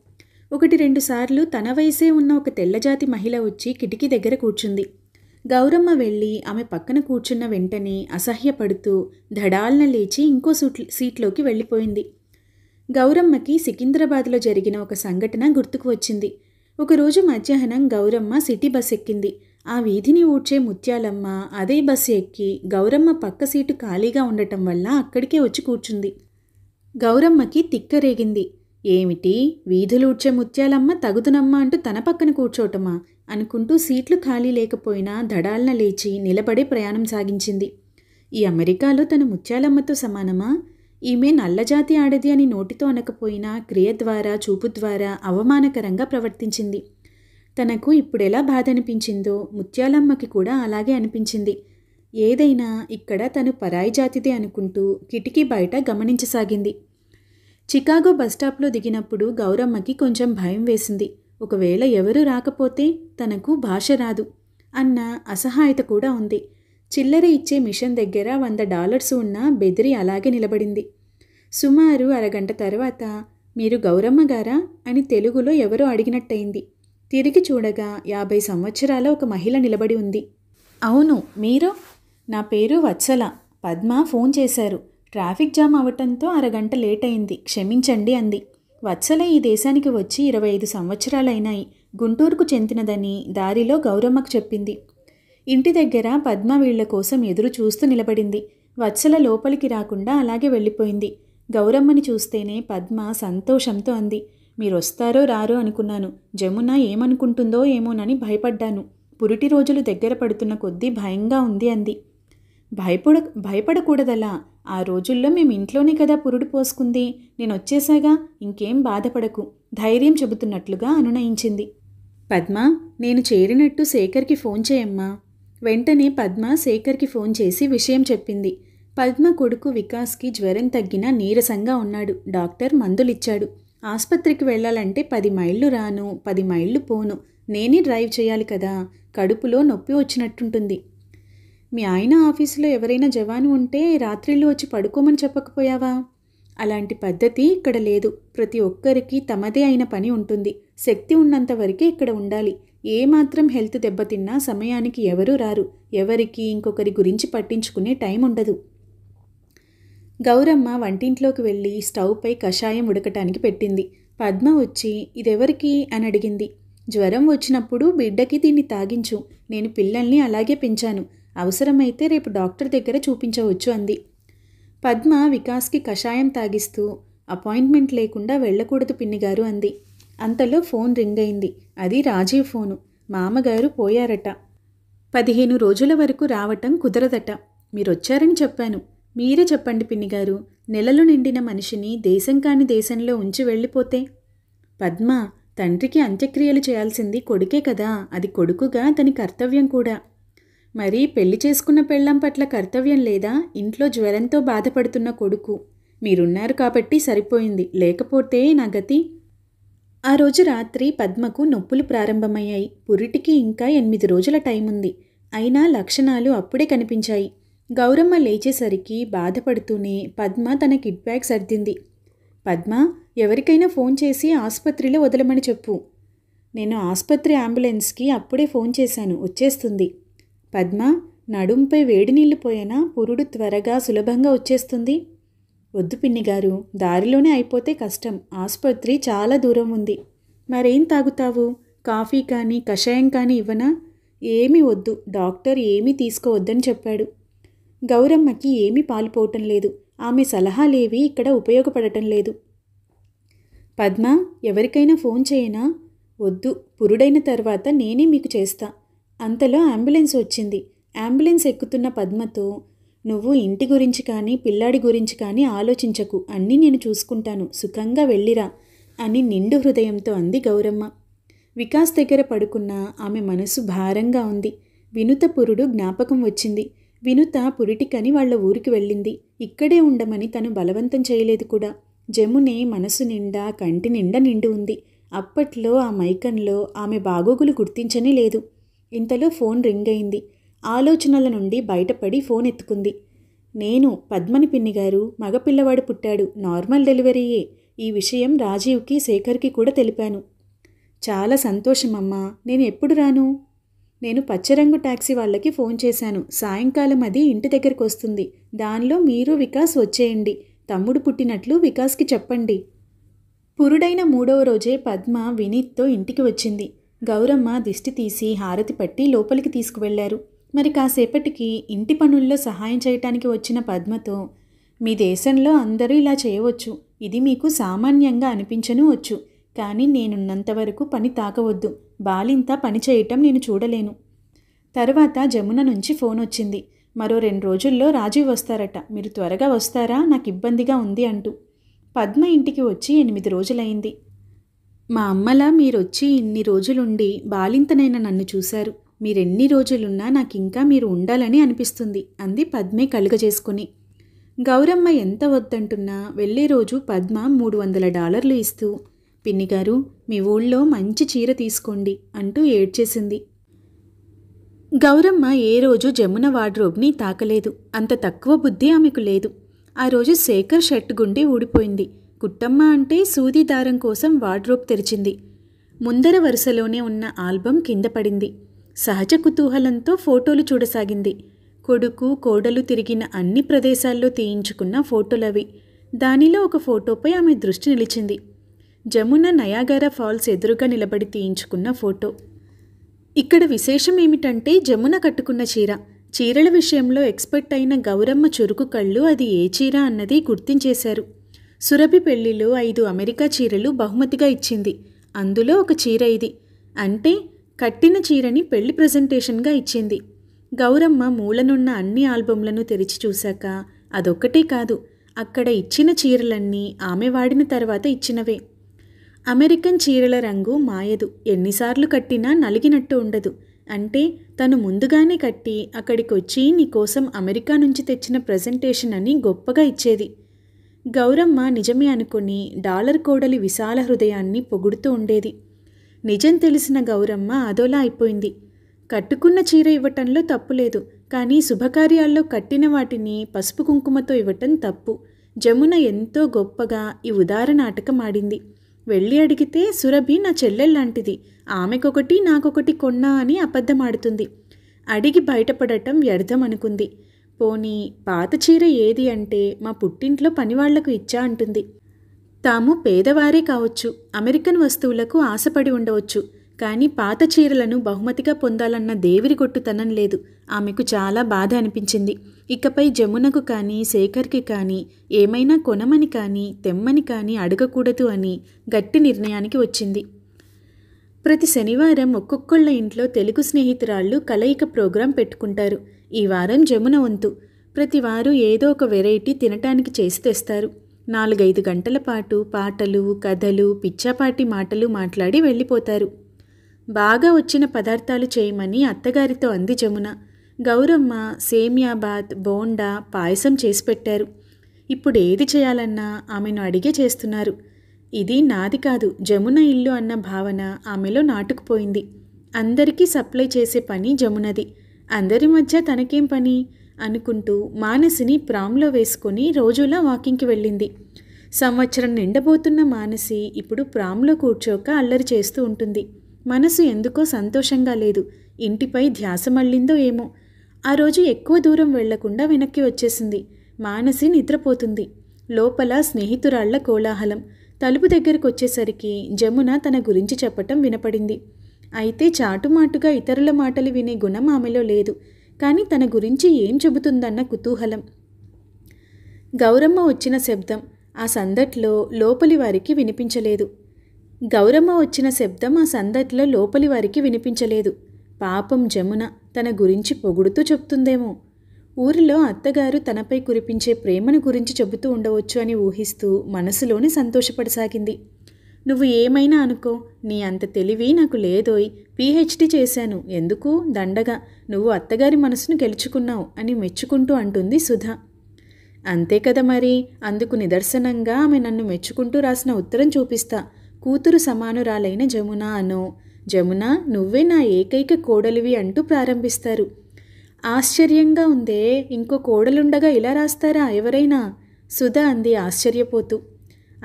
ఒకటి రెండుసార్లు తన వయసే ఉన్న ఒక తెల్లజాతి మహిళ వచ్చి కిటికీ దగ్గర కూర్చుంది గౌరమ్మ వెళ్ళి ఆమె పక్కన కూర్చున్న వెంటనే అసహ్యపడుతూ ధడాలన లేచి ఇంకో సూట్ సీట్లోకి వెళ్ళిపోయింది గౌరమ్మకి సికింద్రాబాద్లో జరిగిన ఒక సంఘటన గుర్తుకు వచ్చింది ఒకరోజు మధ్యాహ్నం గౌరమ్మ సిటీ బస్ ఎక్కింది ఆ వీధిని ఊడ్చే ముత్యాలమ్మ అదే బస్సు ఎక్కి గౌరమ్మ పక్క సీటు ఖాళీగా ఉండటం వల్ల అక్కడికే వచ్చి కూర్చుంది గౌరమ్మకి తిక్కరేగింది ఏమిటి వీధులు ఊడ్చే ముత్యాలమ్మ తగుదునమ్మ అంటూ తన పక్కన కూర్చోటమా అనుకుంటూ సీట్లు ఖాళీ లేకపోయినా దడాలన లేచి నిలబడే ప్రయాణం సాగించింది ఈ అమెరికాలో తన ముత్యాలమ్మతో సమానమా ఈమె నల్లజాతి ఆడది అని నోటితో అనకపోయినా క్రియ ద్వారా చూపు ద్వారా అవమానకరంగా ప్రవర్తించింది తనకు ఇప్పుడెలా బాధ అనిపించిందో ముత్యాలమ్మకి కూడా అలాగే అనిపించింది ఏదైనా ఇక్కడ తను పరాయి జాతిదే అనుకుంటూ కిటికీ బయట గమనించసాగింది చికాగో బస్టాప్లో దిగినప్పుడు గౌరమ్మకి కొంచెం భయం వేసింది ఒకవేళ ఎవరు రాకపోతే తనకు భాష రాదు అన్న అసహాయత కూడా ఉంది చిల్లర ఇచ్చే మిషన్ దగ్గర వంద డాలర్స్ ఉన్న బెదిరి అలాగే నిలబడింది సుమారు అరగంట తర్వాత మీరు గౌరమ్మ గారా అని తెలుగులో ఎవరో అడిగినట్టయింది తిరిగి చూడగా యాభై సంవత్సరాల ఒక మహిళ నిలబడి ఉంది అవును మీరు నా పేరు వత్సల పద్మ ఫోన్ చేశారు ట్రాఫిక్ జామ్ అవటంతో అరగంట లేట్ అయింది క్షమించండి అంది వత్సల ఈ దేశానికి వచ్చి ఇరవై ఐదు సంవత్సరాలైనాయి గుంటూరుకు చెందినదని దారిలో గౌరమ్మకు చెప్పింది ఇంటి దగ్గర పద్మ వీళ్ల కోసం ఎదురు చూస్తూ నిలబడింది వత్సల లోపలికి రాకుండా అలాగే వెళ్ళిపోయింది గౌరమ్మని చూస్తేనే పద్మ సంతోషంతో అంది మీరొస్తారో రారో అనుకున్నాను జమున ఏమనుకుంటుందో ఏమోనని భయపడ్డాను పురిటి రోజులు దగ్గర పడుతున్న కొద్దీ భయంగా ఉంది అంది భయపడ భయపడకూడదలా ఆ రోజుల్లో మేము ఇంట్లోనే కదా పురుడు పోసుకుంది నేను వచ్చేసాగా ఇంకేం బాధపడకు ధైర్యం చెబుతున్నట్లుగా అనునయించింది పద్మ నేను చేరినట్టు శేఖర్కి ఫోన్ చేయమ్మా వెంటనే పద్మ శేఖర్కి ఫోన్ చేసి విషయం చెప్పింది పద్మ కొడుకు వికాస్కి జ్వరం తగ్గినా నీరసంగా ఉన్నాడు డాక్టర్ మందులిచ్చాడు ఆసుపత్రికి వెళ్ళాలంటే పది మైళ్ళు రాను పది మైళ్ళు పోను నేనే డ్రైవ్ చేయాలి కదా కడుపులో నొప్పి వచ్చినట్టుంటుంది మీ ఆయన ఆఫీసులో ఎవరైనా జవాను ఉంటే రాత్రిళ్ళు వచ్చి పడుకోమని చెప్పకపోయావా అలాంటి పద్ధతి ఇక్కడ లేదు ప్రతి ఒక్కరికి తమదే అయిన పని ఉంటుంది శక్తి ఉన్నంత వరకే ఇక్కడ ఉండాలి ఏమాత్రం హెల్త్ దెబ్బతిన్నా సమయానికి ఎవరూ రారు ఎవరికి ఇంకొకరి గురించి పట్టించుకునే టైం ఉండదు గౌరమ్మ వంటింట్లోకి వెళ్ళి స్టవ్పై కషాయం ఉడకటానికి పెట్టింది పద్మ వచ్చి ఇదెవరికి అని అడిగింది జ్వరం వచ్చినప్పుడు బిడ్డకి దీన్ని తాగించు నేను పిల్లల్ని అలాగే పెంచాను అవసరమైతే రేపు డాక్టర్ దగ్గర చూపించవచ్చు అంది పద్మ వికాస్కి కషాయం తాగిస్తూ అపాయింట్మెంట్ లేకుండా వెళ్ళకూడదు పిన్నిగారు అంది అంతలో ఫోన్ రింగ్ అయింది అది రాజీవ్ ఫోను మామగారు పోయారట పదిహేను రోజుల వరకు రావటం కుదరదట మీరొచ్చారని చెప్పాను మీరే చెప్పండి పిన్నిగారు నెలలు నిండిన మనిషిని దేశం కాని దేశంలో ఉంచి వెళ్ళిపోతే పద్మ తండ్రికి అంత్యక్రియలు చేయాల్సింది కొడుకే కదా అది కొడుకుగా అతని కర్తవ్యం కూడా మరి పెళ్లి చేసుకున్న పెళ్ళం పట్ల కర్తవ్యం లేదా ఇంట్లో జ్వరంతో బాధపడుతున్న కొడుకు మీరున్నారు కాబట్టి సరిపోయింది లేకపోతే నా గతి ఆ రోజు రాత్రి పద్మకు నొప్పులు ప్రారంభమయ్యాయి పురిటికి ఇంకా ఎనిమిది రోజుల టైం ఉంది అయినా లక్షణాలు అప్పుడే కనిపించాయి గౌరమ్మ లేచేసరికి బాధపడుతూనే పద్మ తన కిడ్ బ్యాగ్ సర్దింది పద్మ ఎవరికైనా ఫోన్ చేసి ఆసుపత్రిలో వదలమని చెప్పు నేను ఆసుపత్రి అంబులెన్స్కి అప్పుడే ఫోన్ చేశాను వచ్చేస్తుంది పద్మ నడుంపై వేడి నీళ్లు పోయినా పురుడు త్వరగా సులభంగా వచ్చేస్తుంది వద్దు పిన్ని గారు దారిలోనే అయిపోతే కష్టం ఆసుపత్రి చాలా దూరం ఉంది మరేం తాగుతావు కాఫీ కానీ కషాయం కానీ ఇవ్వనా ఏమీ వద్దు డాక్టర్ ఏమీ తీసుకోవద్దని చెప్పాడు గౌరమ్మకి ఏమీ పాలుపోవటం లేదు ఆమె సలహాలేవి ఇక్కడ ఉపయోగపడటం లేదు పద్మ ఎవరికైనా ఫోన్ చేయనా వద్దు పురుడైన తర్వాత నేనే మీకు చేస్తా అంతలో అంబులెన్స్ వచ్చింది అంబులెన్స్ ఎక్కుతున్న పద్మతో నువ్వు ఇంటి గురించి కానీ పిల్లాడి గురించి కానీ ఆలోచించకు అన్నీ నేను చూసుకుంటాను సుఖంగా వెళ్ళిరా అని నిండు హృదయంతో అంది గౌరమ్మ వికాస్ దగ్గర పడుకున్న ఆమె మనసు భారంగా ఉంది వినుత పురుడు జ్ఞాపకం వచ్చింది వినుత పురిటికని వాళ్ల ఊరికి వెళ్ళింది ఇక్కడే ఉండమని తను బలవంతం చేయలేదు కూడా జమునే మనసు నిండా కంటి నిండా నిండు ఉంది అప్పట్లో ఆ మైకంలో ఆమె బాగోగులు గుర్తించనే లేదు ఇంతలో ఫోన్ రింగ్ అయింది ఆలోచనల నుండి బయటపడి ఫోన్ ఎత్తుకుంది నేను పద్మని పిన్ని గారు మగపిల్లవాడు పుట్టాడు నార్మల్ డెలివరీయే ఈ విషయం రాజీవ్కి శేఖర్కి కూడా తెలిపాను చాలా సంతోషమమ్మా నేను ఎప్పుడు రాను నేను పచ్చరంగు ట్యాక్సీ వాళ్ళకి ఫోన్ చేశాను సాయంకాలం అది ఇంటి దగ్గరకు వస్తుంది దానిలో మీరు వికాస్ వచ్చేయండి తమ్ముడు పుట్టినట్లు వికాస్కి చెప్పండి పురుడైన మూడవ రోజే పద్మ వినీత్తో ఇంటికి వచ్చింది గౌరమ్మ దిష్టి తీసి హారతి పట్టి లోపలికి తీసుకువెళ్లారు మరి కాసేపటికి ఇంటి పనుల్లో సహాయం చేయటానికి వచ్చిన పద్మతో మీ దేశంలో అందరూ ఇలా చేయవచ్చు ఇది మీకు సామాన్యంగా అనిపించను వచ్చు కానీ నేనున్నంత వరకు పని తాకవద్దు బాలింత పని చేయటం నేను చూడలేను తర్వాత జమున నుంచి ఫోన్ వచ్చింది మరో రెండు రోజుల్లో రాజీవ్ వస్తారట మీరు త్వరగా వస్తారా నాకు ఇబ్బందిగా ఉంది అంటూ పద్మ ఇంటికి వచ్చి ఎనిమిది రోజులైంది మా అమ్మలా మీరొచ్చి ఇన్ని రోజులుండి బాలింతనైన నన్ను చూశారు మీరెన్ని రోజులున్నా నాకింకా మీరు ఉండాలని అనిపిస్తుంది అంది పద్మే కలుగజేసుకుని గౌరమ్మ ఎంత వద్దంటున్నా వెళ్ళే రోజు పద్మ మూడు వందల డాలర్లు ఇస్తూ పిన్నిగారు మీ ఊళ్ళో మంచి చీర తీసుకోండి అంటూ ఏడ్చేసింది గౌరమ్మ ఏ రోజు జమున వార్డ్రోబ్ని తాకలేదు అంత తక్కువ బుద్ధి ఆమెకు లేదు ఆ రోజు శేఖర్ షర్ట్ గుండి ఊడిపోయింది గుట్టమ్మ అంటే సూది దారం కోసం వార్డ్రోబ్ తెరిచింది ముందర వరుసలోనే ఉన్న ఆల్బం కింద పడింది సహజ కుతూహలంతో ఫోటోలు చూడసాగింది కొడుకు కోడలు తిరిగిన అన్ని ప్రదేశాల్లో తీయించుకున్న ఫోటోలవి దానిలో ఒక ఫోటోపై ఆమె దృష్టి నిలిచింది జమున నయాగర ఫాల్స్ ఎదురుగా నిలబడి తీయించుకున్న ఫోటో ఇక్కడ విశేషం ఏమిటంటే జమున కట్టుకున్న చీర చీరల విషయంలో ఎక్స్పర్ట్ అయిన గౌరమ్మ చురుకు కళ్ళు అది ఏ చీర అన్నది గుర్తించేశారు సురభి పెళ్లిలో ఐదు అమెరికా చీరలు బహుమతిగా ఇచ్చింది అందులో ఒక చీర ఇది అంటే కట్టిన చీరని పెళ్లి ప్రజెంటేషన్గా ఇచ్చింది గౌరమ్మ మూలనున్న అన్ని ఆల్బంలను తెరిచి చూశాక అదొక్కటే కాదు అక్కడ ఇచ్చిన చీరలన్నీ ఆమె వాడిన తర్వాత ఇచ్చినవే అమెరికన్ చీరల రంగు మాయదు ఎన్నిసార్లు కట్టినా నలిగినట్టు ఉండదు అంటే తను ముందుగానే కట్టి అక్కడికి వచ్చి నీకోసం అమెరికా నుంచి తెచ్చిన ప్రజెంటేషన్ అని గొప్పగా ఇచ్చేది గౌరమ్మ నిజమే అనుకుని డాలర్ కోడలి విశాల హృదయాన్ని పొగుడుతూ ఉండేది నిజం తెలిసిన గౌరమ్మ అదోలా అయిపోయింది కట్టుకున్న చీర ఇవ్వటంలో తప్పులేదు కానీ శుభకార్యాల్లో కట్టిన వాటిని పసుపు కుంకుమతో ఇవ్వటం తప్పు జమున ఎంతో గొప్పగా ఈ ఉదార నాటకం ఆడింది వెళ్ళి అడిగితే సురభి నా చెల్లెల్లాంటిది ఆమెకొకటి నాకొకటి కొన్నా అని అబద్ధమాడుతుంది అడిగి బయటపడటం వ్యర్థం అనుకుంది పోనీ పాత చీర ఏది అంటే మా పుట్టింట్లో పనివాళ్లకు ఇచ్చా అంటుంది తాము పేదవారే కావచ్చు అమెరికన్ వస్తువులకు ఆశపడి ఉండవచ్చు కానీ పాత చీరలను బహుమతిగా పొందాలన్న దేవిరి కొట్టుతనం లేదు ఆమెకు చాలా బాధ అనిపించింది ఇకపై జమునకు కానీ శేఖర్కి కానీ ఏమైనా కొనమని కానీ తెమ్మని కానీ అడగకూడదు అని గట్టి నిర్ణయానికి వచ్చింది ప్రతి శనివారం ఒక్కొక్కళ్ళ ఇంట్లో తెలుగు స్నేహితురాళ్ళు కలయిక ప్రోగ్రాం పెట్టుకుంటారు ఈ వారం జమున వంతు ప్రతివారు ఏదో ఒక వెరైటీ తినటానికి చేసి తెస్తారు నాలుగైదు గంటల పాటు పాటలు కథలు పిచ్చాపాటి మాటలు మాట్లాడి వెళ్ళిపోతారు బాగా వచ్చిన పదార్థాలు చేయమని అత్తగారితో అంది జమున గౌరమ్మ సేమియాబాత్ బోండా పాయసం చేసి పెట్టారు ఇప్పుడు ఏది చేయాలన్నా ఆమెను అడిగే చేస్తున్నారు ఇది నాది కాదు జమున ఇల్లు అన్న భావన ఆమెలో నాటుకుపోయింది అందరికీ సప్లై చేసే పని జమునది అందరి మధ్య తనకేం పని అనుకుంటూ మానసిని ప్రాంలో వేసుకొని రోజులా వాకింగ్కి వెళ్ళింది సంవత్సరం నిండబోతున్న మానసి ఇప్పుడు ప్రాంలో కూర్చోక అల్లరి చేస్తూ ఉంటుంది మనసు ఎందుకో సంతోషంగా లేదు ఇంటిపై ధ్యాస మళ్ళిందో ఏమో ఆ రోజు ఎక్కువ దూరం వెళ్లకుండా వెనక్కి వచ్చేసింది మానసి నిద్రపోతుంది లోపల స్నేహితురాళ్ల కోలాహలం తలుపు దగ్గరకు వచ్చేసరికి జమున తన గురించి చెప్పటం వినపడింది అయితే చాటుమాటుగా ఇతరుల మాటలు వినే గుణం ఆమెలో లేదు కానీ తన గురించి ఏం చెబుతుందన్న కుతూహలం గౌరమ్మ వచ్చిన శబ్దం ఆ సందట్లో లోపలి వారికి వినిపించలేదు గౌరమ్మ వచ్చిన శబ్దం ఆ సందట్లో లోపలి వారికి వినిపించలేదు పాపం జమున తన గురించి పొగుడుతూ చెప్తుందేమో ఊరిలో అత్తగారు తనపై కురిపించే ప్రేమను గురించి చెబుతూ ఉండవచ్చు అని ఊహిస్తూ మనసులోనే సంతోషపడసాగింది నువ్వు ఏమైనా అనుకో నీ అంత తెలివి నాకు లేదోయ్ పీహెచ్డీ చేశాను ఎందుకు దండగా నువ్వు అత్తగారి మనసును గెలుచుకున్నావు అని మెచ్చుకుంటూ అంటుంది సుధ అంతే కదా మరి అందుకు నిదర్శనంగా ఆమె నన్ను మెచ్చుకుంటూ రాసిన ఉత్తరం చూపిస్తా కూతురు సమానురాలైన జమున అనో జమున నువ్వే నా ఏకైక కోడలివి అంటూ ప్రారంభిస్తారు ఆశ్చర్యంగా ఉందే ఇంకో కోడలుండగా ఇలా రాస్తారా ఎవరైనా సుధా అంది ఆశ్చర్యపోతూ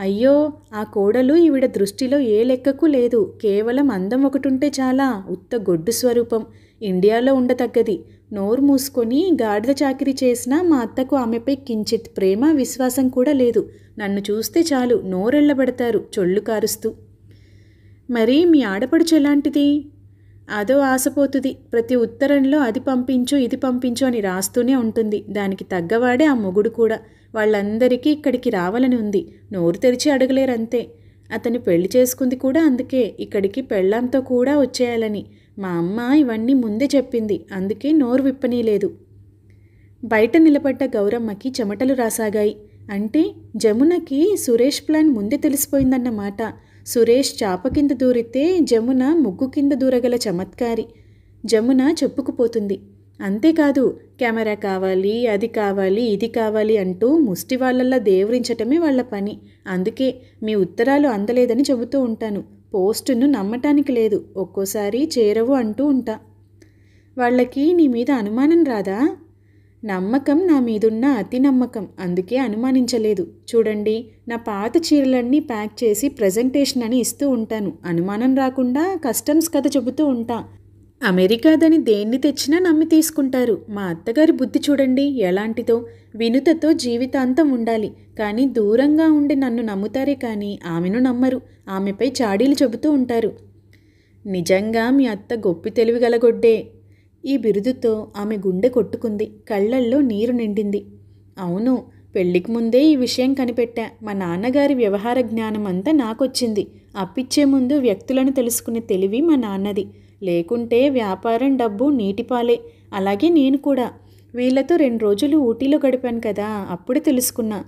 అయ్యో ఆ కోడలు ఈవిడ దృష్టిలో ఏ లెక్కకు లేదు కేవలం అందం ఒకటుంటే చాలా ఉత్త గొడ్డు స్వరూపం ఇండియాలో ఉండతగ్గది నోరు మూసుకొని గాడిద చాకరీ చేసినా మా అత్తకు ఆమెపై కించిత్ ప్రేమ విశ్వాసం కూడా లేదు నన్ను చూస్తే చాలు నోరెళ్ళబడతారు చొళ్ళు కారుస్తూ మరి మీ ఆడపడుచు ఎలాంటిది అదో ఆశపోతుంది ప్రతి ఉత్తరంలో అది పంపించు ఇది పంపించు అని రాస్తూనే ఉంటుంది దానికి తగ్గవాడే ఆ మొగుడు కూడా వాళ్ళందరికీ ఇక్కడికి రావాలని ఉంది నోరు తెరిచి అడగలేరంతే అతను పెళ్లి చేసుకుంది కూడా అందుకే ఇక్కడికి పెళ్ళాంతో కూడా వచ్చేయాలని మా అమ్మ ఇవన్నీ ముందే చెప్పింది అందుకే నోరు విప్పనీలేదు బయట నిలబడ్డ గౌరమ్మకి చెమటలు రాసాగాయి అంటే జమునకి సురేష్ ప్లాన్ ముందే తెలిసిపోయిందన్నమాట సురేష్ చాప కింద దూరితే జమున ముగ్గు కింద దూరగల చమత్కారి జమున చెప్పుకుపోతుంది అంతేకాదు కెమెరా కావాలి అది కావాలి ఇది కావాలి అంటూ ముష్టి వాళ్ళల్లా దేవరించటమే వాళ్ళ పని అందుకే మీ ఉత్తరాలు అందలేదని చెబుతూ ఉంటాను పోస్టును నమ్మటానికి లేదు ఒక్కోసారి చేరవు అంటూ ఉంటా వాళ్ళకి నీ మీద అనుమానం రాదా నమ్మకం నా మీదున్న అతి నమ్మకం అందుకే అనుమానించలేదు చూడండి నా పాత చీరలన్నీ ప్యాక్ చేసి ప్రజెంటేషన్ అని ఇస్తూ ఉంటాను అనుమానం రాకుండా కస్టమ్స్ కథ చెబుతూ ఉంటా అమెరికాదని దేన్ని తెచ్చినా నమ్మి తీసుకుంటారు మా అత్తగారి బుద్ధి చూడండి ఎలాంటిదో వినుతతో జీవితాంతం ఉండాలి కానీ దూరంగా ఉండి నన్ను నమ్ముతారే కానీ ఆమెను నమ్మరు ఆమెపై చాడీలు చెబుతూ ఉంటారు నిజంగా మీ అత్త గొప్పి తెలివి గలగొడ్డే ఈ బిరుదుతో ఆమె గుండె కొట్టుకుంది కళ్ళల్లో నీరు నిండింది అవును పెళ్లికి ముందే ఈ విషయం కనిపెట్టా మా నాన్నగారి వ్యవహార జ్ఞానం అంతా నాకొచ్చింది అప్పిచ్చే ముందు వ్యక్తులను తెలుసుకునే తెలివి మా నాన్నది లేకుంటే వ్యాపారం డబ్బు నీటిపాలే అలాగే నేను కూడా వీళ్ళతో రెండు రోజులు ఊటీలో గడిపాను కదా అప్పుడు తెలుసుకున్నా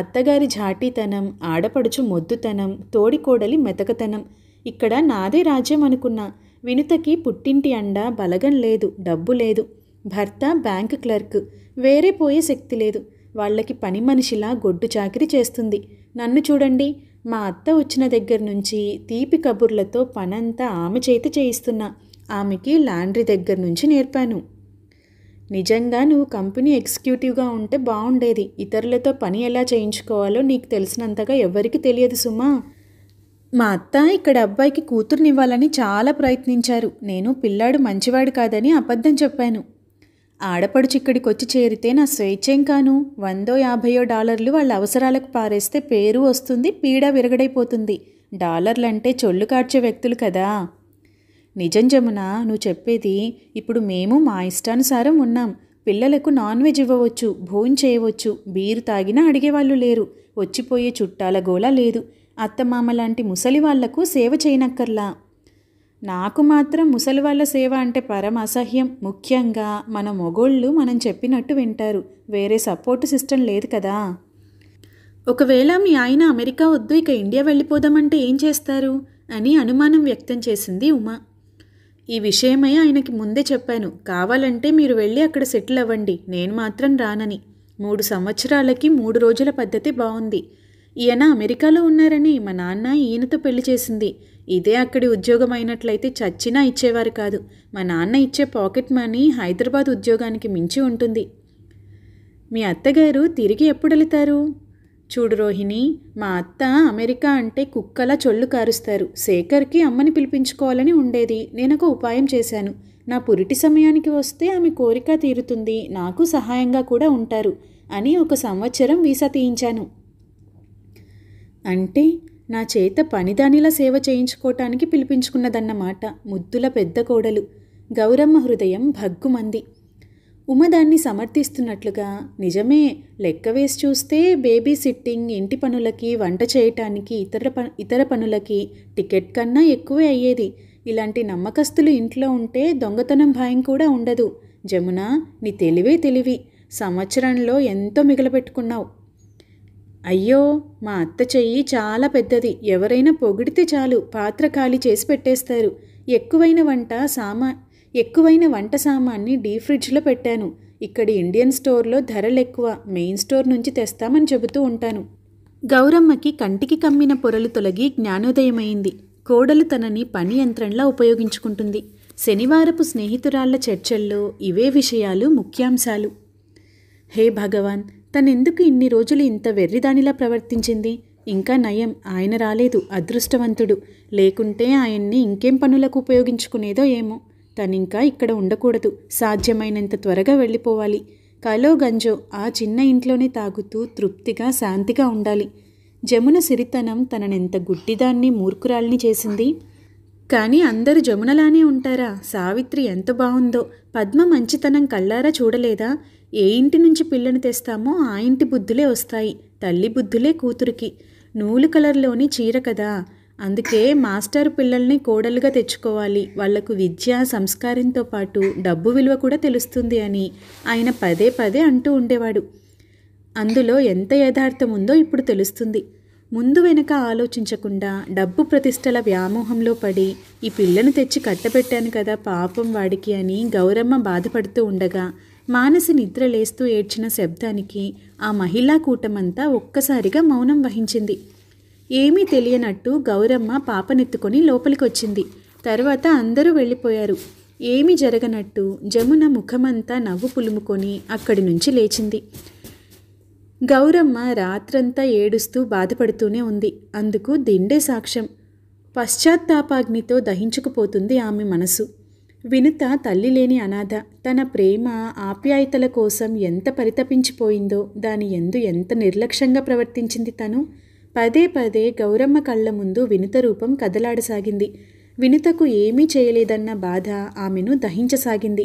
అత్తగారి ఝాటీతనం ఆడపడుచు మొద్దుతనం తోడికోడలి మెతకతనం ఇక్కడ నాదే రాజ్యం అనుకున్నా వినుతకి పుట్టింటి అండ బలగం లేదు డబ్బు లేదు భర్త బ్యాంకు క్లర్క్ వేరే పోయే శక్తి లేదు వాళ్ళకి పని మనిషిలా గొడ్డు చాకిరి చేస్తుంది నన్ను చూడండి మా అత్త వచ్చిన దగ్గర నుంచి తీపి కబుర్లతో పనంతా ఆమె చేతి చేయిస్తున్నా ఆమెకి లాండ్రీ దగ్గర నుంచి నేర్పాను నిజంగా నువ్వు కంపెనీ ఎగ్జిక్యూటివ్గా ఉంటే బాగుండేది ఇతరులతో పని ఎలా చేయించుకోవాలో నీకు తెలిసినంతగా ఎవరికి తెలియదు సుమా మా అత్త ఇక్కడ అబ్బాయికి కూతుర్నివ్వాలని చాలా ప్రయత్నించారు నేను పిల్లాడు మంచివాడు కాదని అబద్ధం చెప్పాను ఆడపడుచు ఇక్కడికి వచ్చి చేరితే నా స్వేచ్ఛేం కాను వందో యాభయో డాలర్లు వాళ్ళ అవసరాలకు పారేస్తే పేరు వస్తుంది పీడ విరగడైపోతుంది డాలర్లంటే చొల్లు కాడ్చే వ్యక్తులు కదా నిజం జమున నువ్వు చెప్పేది ఇప్పుడు మేము మా ఇష్టానుసారం ఉన్నాం పిల్లలకు నాన్ వెజ్ ఇవ్వవచ్చు భోజనం చేయవచ్చు బీరు తాగినా అడిగేవాళ్ళు లేరు వచ్చిపోయే చుట్టాల గోళ లేదు అత్తమామ లాంటి ముసలి వాళ్లకు సేవ చేయనక్కర్లా నాకు మాత్రం ముసలి వాళ్ళ సేవ అంటే పరమ అసహ్యం ముఖ్యంగా మన మొగోళ్ళు మనం చెప్పినట్టు వింటారు వేరే సపోర్ట్ సిస్టమ్ లేదు కదా ఒకవేళ మీ ఆయన అమెరికా వద్దు ఇక ఇండియా వెళ్ళిపోదామంటే ఏం చేస్తారు అని అనుమానం వ్యక్తం చేసింది ఉమా ఈ విషయమై ఆయనకి ముందే చెప్పాను కావాలంటే మీరు వెళ్ళి అక్కడ సెటిల్ అవ్వండి నేను మాత్రం రానని మూడు సంవత్సరాలకి మూడు రోజుల పద్ధతి బాగుంది ఈయన అమెరికాలో ఉన్నారని మా నాన్న ఈయనతో పెళ్లి చేసింది ఇదే అక్కడి ఉద్యోగం అయినట్లయితే చచ్చినా ఇచ్చేవారు కాదు మా నాన్న ఇచ్చే పాకెట్ మనీ హైదరాబాద్ ఉద్యోగానికి మించి ఉంటుంది మీ అత్తగారు తిరిగి ఎప్పుడు వెళతారు చూడు రోహిణి మా అత్త అమెరికా అంటే కుక్కలా చొల్లు కారుస్తారు శేఖర్కి అమ్మని పిలిపించుకోవాలని ఉండేది నేనొక ఉపాయం చేశాను నా పురిటి సమయానికి వస్తే ఆమె కోరిక తీరుతుంది నాకు సహాయంగా కూడా ఉంటారు అని ఒక సంవత్సరం వీసా తీయించాను అంటే నా చేత పనిదానిలా సేవ చేయించుకోటానికి పిలిపించుకున్నదన్నమాట ముద్దుల పెద్ద కోడలు గౌరమ్మ హృదయం భగ్గుమంది ఉమదాన్ని సమర్థిస్తున్నట్లుగా నిజమే లెక్క వేసి చూస్తే బేబీ సిట్టింగ్ ఇంటి పనులకి వంట చేయటానికి ఇతర ప ఇతర పనులకి టికెట్ కన్నా ఎక్కువే అయ్యేది ఇలాంటి నమ్మకస్తులు ఇంట్లో ఉంటే దొంగతనం భయం కూడా ఉండదు జమున నీ తెలివే తెలివి సంవత్సరంలో ఎంతో మిగిలిపెట్టుకున్నావు అయ్యో మా అత్త చెయ్యి చాలా పెద్దది ఎవరైనా పొగిడితే చాలు పాత్ర ఖాళీ చేసి పెట్టేస్తారు ఎక్కువైన వంట సామా ఎక్కువైన వంట సామాన్ని డీ ఫ్రిడ్జ్లో పెట్టాను ఇక్కడ ఇండియన్ స్టోర్లో ధరలు ఎక్కువ మెయిన్ స్టోర్ నుంచి తెస్తామని చెబుతూ ఉంటాను గౌరమ్మకి కంటికి కమ్మిన పొరలు తొలగి జ్ఞానోదయమైంది కోడలు తనని పని యంత్రంలా ఉపయోగించుకుంటుంది శనివారపు స్నేహితురాళ్ల చర్చల్లో ఇవే విషయాలు ముఖ్యాంశాలు హే భగవాన్ తనెందుకు ఇన్ని రోజులు ఇంత వెర్రిదానిలా ప్రవర్తించింది ఇంకా నయం ఆయన రాలేదు అదృష్టవంతుడు లేకుంటే ఆయన్ని ఇంకేం పనులకు ఉపయోగించుకునేదో ఏమో తనింకా ఇక్కడ ఉండకూడదు సాధ్యమైనంత త్వరగా వెళ్ళిపోవాలి కలో గంజో ఆ చిన్న ఇంట్లోనే తాగుతూ తృప్తిగా శాంతిగా ఉండాలి జమున సిరితనం తననెంత గుడ్డిదాన్ని మూర్ఖురాల్ని చేసింది కానీ అందరూ జమునలానే ఉంటారా సావిత్రి ఎంత బాగుందో పద్మ మంచితనం కళ్ళారా చూడలేదా ఏ ఇంటి నుంచి పిల్లని తెస్తామో ఆ ఇంటి బుద్ధులే వస్తాయి తల్లి బుద్ధులే కూతురికి నూలు కలర్లోని చీర కదా అందుకే మాస్టర్ పిల్లల్ని కోడలుగా తెచ్చుకోవాలి వాళ్లకు విద్య సంస్కారంతో పాటు డబ్బు విలువ కూడా తెలుస్తుంది అని ఆయన పదే పదే అంటూ ఉండేవాడు అందులో ఎంత యథార్థం ఉందో ఇప్పుడు తెలుస్తుంది ముందు వెనక ఆలోచించకుండా డబ్బు ప్రతిష్టల వ్యామోహంలో పడి ఈ పిల్లను తెచ్చి కట్టబెట్టాను కదా పాపం వాడికి అని గౌరమ్మ బాధపడుతూ ఉండగా మానసి నిద్ర లేస్తూ ఏడ్చిన శబ్దానికి ఆ మహిళా కూటమంతా ఒక్కసారిగా మౌనం వహించింది ఏమీ తెలియనట్టు గౌరమ్మ పాపనెత్తుకొని లోపలికొచ్చింది తర్వాత అందరూ వెళ్ళిపోయారు ఏమీ జరగనట్టు జమున ముఖమంతా నవ్వు పులుముకొని అక్కడి నుంచి లేచింది గౌరమ్మ రాత్రంతా ఏడుస్తూ బాధపడుతూనే ఉంది అందుకు దిండే సాక్ష్యం పశ్చాత్తాపాగ్నితో దహించుకుపోతుంది ఆమె మనసు వినుత తల్లి లేని అనాథ తన ప్రేమ ఆప్యాయతల కోసం ఎంత పరితపించిపోయిందో దాని ఎందు ఎంత నిర్లక్ష్యంగా ప్రవర్తించింది తను పదే పదే గౌరమ్మ కళ్ళ ముందు వినుత రూపం కదలాడసాగింది వినుతకు ఏమీ చేయలేదన్న బాధ ఆమెను దహించసాగింది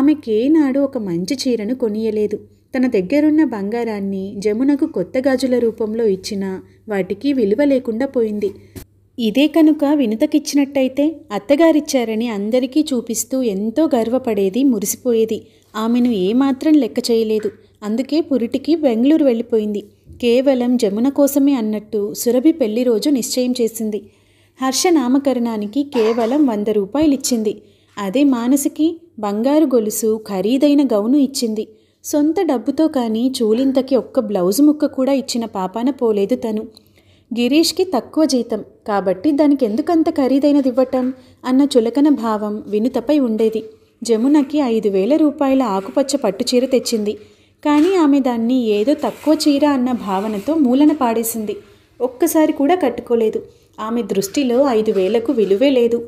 ఆమెకేనాడు ఒక మంచి చీరను కొనియలేదు తన దగ్గరున్న బంగారాన్ని జమునకు కొత్త గాజుల రూపంలో ఇచ్చినా వాటికి విలువ లేకుండా పోయింది ఇదే కనుక వినుతకిచ్చినట్టయితే అత్తగారిచ్చారని అందరికీ చూపిస్తూ ఎంతో గర్వపడేది మురిసిపోయేది ఆమెను ఏమాత్రం లెక్క చేయలేదు అందుకే పురిటికి బెంగళూరు వెళ్ళిపోయింది కేవలం జమున కోసమే అన్నట్టు సురభి పెళ్లి రోజు నిశ్చయం చేసింది హర్ష నామకరణానికి కేవలం వంద రూపాయలు ఇచ్చింది అదే మానసికి బంగారు గొలుసు ఖరీదైన గౌను ఇచ్చింది సొంత డబ్బుతో కానీ చూలింతకి ఒక్క బ్లౌజు ముక్క కూడా ఇచ్చిన పాపాన పోలేదు తను గిరీష్కి తక్కువ జీతం కాబట్టి దానికి ఎందుకంత ఖరీదైనది ఇవ్వటం అన్న చులకన భావం వినుతపై ఉండేది జమునకి ఐదు వేల రూపాయల ఆకుపచ్చ పట్టు చీర తెచ్చింది కానీ ఆమె దాన్ని ఏదో తక్కువ చీర అన్న భావనతో మూలన పాడేసింది ఒక్కసారి కూడా కట్టుకోలేదు ఆమె దృష్టిలో ఐదు వేలకు విలువే లేదు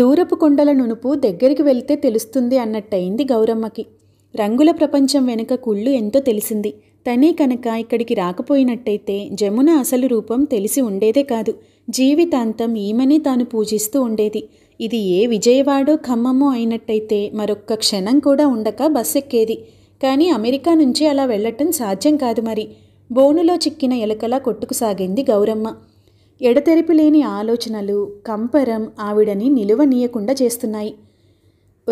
దూరపు కొండల నునుపు దగ్గరికి వెళ్తే తెలుస్తుంది అన్నట్టయింది గౌరమ్మకి రంగుల ప్రపంచం వెనుక కుళ్ళు ఎంతో తెలిసింది తనే కనుక ఇక్కడికి రాకపోయినట్టయితే జమున అసలు రూపం తెలిసి ఉండేదే కాదు జీవితాంతం ఈమెనే తాను పూజిస్తూ ఉండేది ఇది ఏ విజయవాడో ఖమ్మమో అయినట్టయితే మరొక్క క్షణం కూడా ఉండక బస్సెక్కేది ఎక్కేది కానీ అమెరికా నుంచి అలా వెళ్ళటం సాధ్యం కాదు మరి బోనులో చిక్కిన ఎలకలా కొట్టుకుసాగింది గౌరమ్మ ఎడతెరిపి లేని ఆలోచనలు కంపరం ఆవిడని నిలువనీయకుండా చేస్తున్నాయి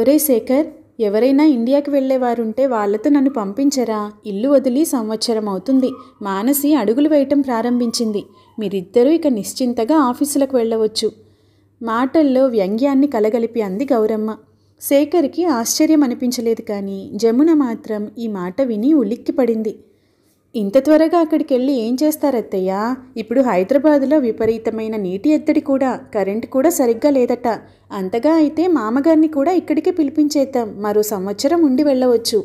ఒరే శేఖర్ ఎవరైనా ఇండియాకి వెళ్ళేవారుంటే వాళ్ళతో నన్ను పంపించరా ఇల్లు వదిలి సంవత్సరం అవుతుంది మానసి అడుగులు వేయటం ప్రారంభించింది మీరిద్దరూ ఇక నిశ్చింతగా ఆఫీసులకు వెళ్ళవచ్చు మాటల్లో వ్యంగ్యాన్ని కలగలిపి అంది గౌరమ్మ శేఖర్కి ఆశ్చర్యం అనిపించలేదు కానీ జమున మాత్రం ఈ మాట విని ఉలిక్కిపడింది ఇంత త్వరగా అక్కడికి వెళ్ళి ఏం చేస్తారత్తయ్యా ఇప్పుడు హైదరాబాదులో విపరీతమైన నీటి ఎద్దడి కూడా కరెంట్ కూడా సరిగ్గా లేదట అంతగా అయితే మామగారిని కూడా ఇక్కడికి పిలిపించేద్దాం మరో సంవత్సరం ఉండి వెళ్ళవచ్చు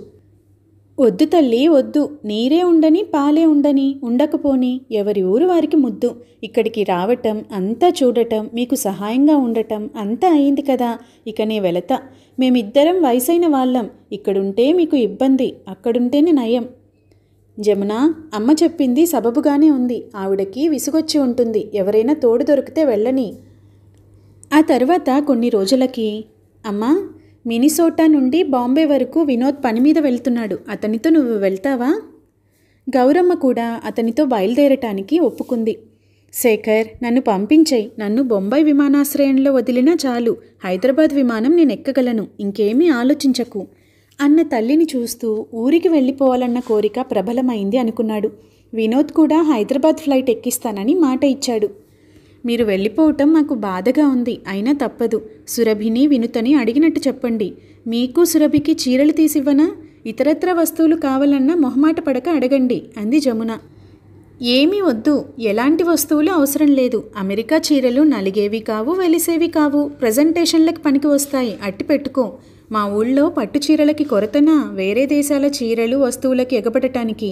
వద్దు తల్లి వద్దు నీరే ఉండని పాలే ఉండని ఉండకపోని ఎవరి ఊరు వారికి ముద్దు ఇక్కడికి రావటం అంతా చూడటం మీకు సహాయంగా ఉండటం అంతా అయింది కదా ఇక నే వెళతా మేమిద్దరం వయసైన వాళ్ళం ఇక్కడుంటే మీకు ఇబ్బంది అక్కడుంటేనే నయం జమున అమ్మ చెప్పింది సబబుగానే ఉంది ఆవిడకి విసుగొచ్చి ఉంటుంది ఎవరైనా తోడు దొరికితే వెళ్ళని ఆ తర్వాత కొన్ని రోజులకి అమ్మా మినిసోటా నుండి బాంబే వరకు వినోద్ పని మీద వెళ్తున్నాడు అతనితో నువ్వు వెళ్తావా గౌరమ్మ కూడా అతనితో బయలుదేరటానికి ఒప్పుకుంది శేఖర్ నన్ను పంపించై నన్ను బొంబాయి విమానాశ్రయంలో వదిలినా చాలు హైదరాబాద్ విమానం నేను ఎక్కగలను ఇంకేమీ ఆలోచించకు అన్న తల్లిని చూస్తూ ఊరికి వెళ్ళిపోవాలన్న కోరిక ప్రబలమైంది అనుకున్నాడు వినోద్ కూడా హైదరాబాద్ ఫ్లైట్ ఎక్కిస్తానని మాట ఇచ్చాడు మీరు వెళ్ళిపోవటం మాకు బాధగా ఉంది అయినా తప్పదు సురభిని వినుతని అడిగినట్టు చెప్పండి మీకు సురభికి చీరలు తీసివ్వనా ఇతరత్ర వస్తువులు కావాలన్నా మొహమాట పడక అడగండి అంది జమున ఏమీ వద్దు ఎలాంటి వస్తువులు అవసరం లేదు అమెరికా చీరలు నలిగేవి కావు వెలిసేవి కావు ప్రజెంటేషన్లకు పనికి వస్తాయి అట్టి పెట్టుకో మా ఊళ్ళో పట్టు చీరలకి కొరతన వేరే దేశాల చీరలు వస్తువులకి ఎగబడటానికి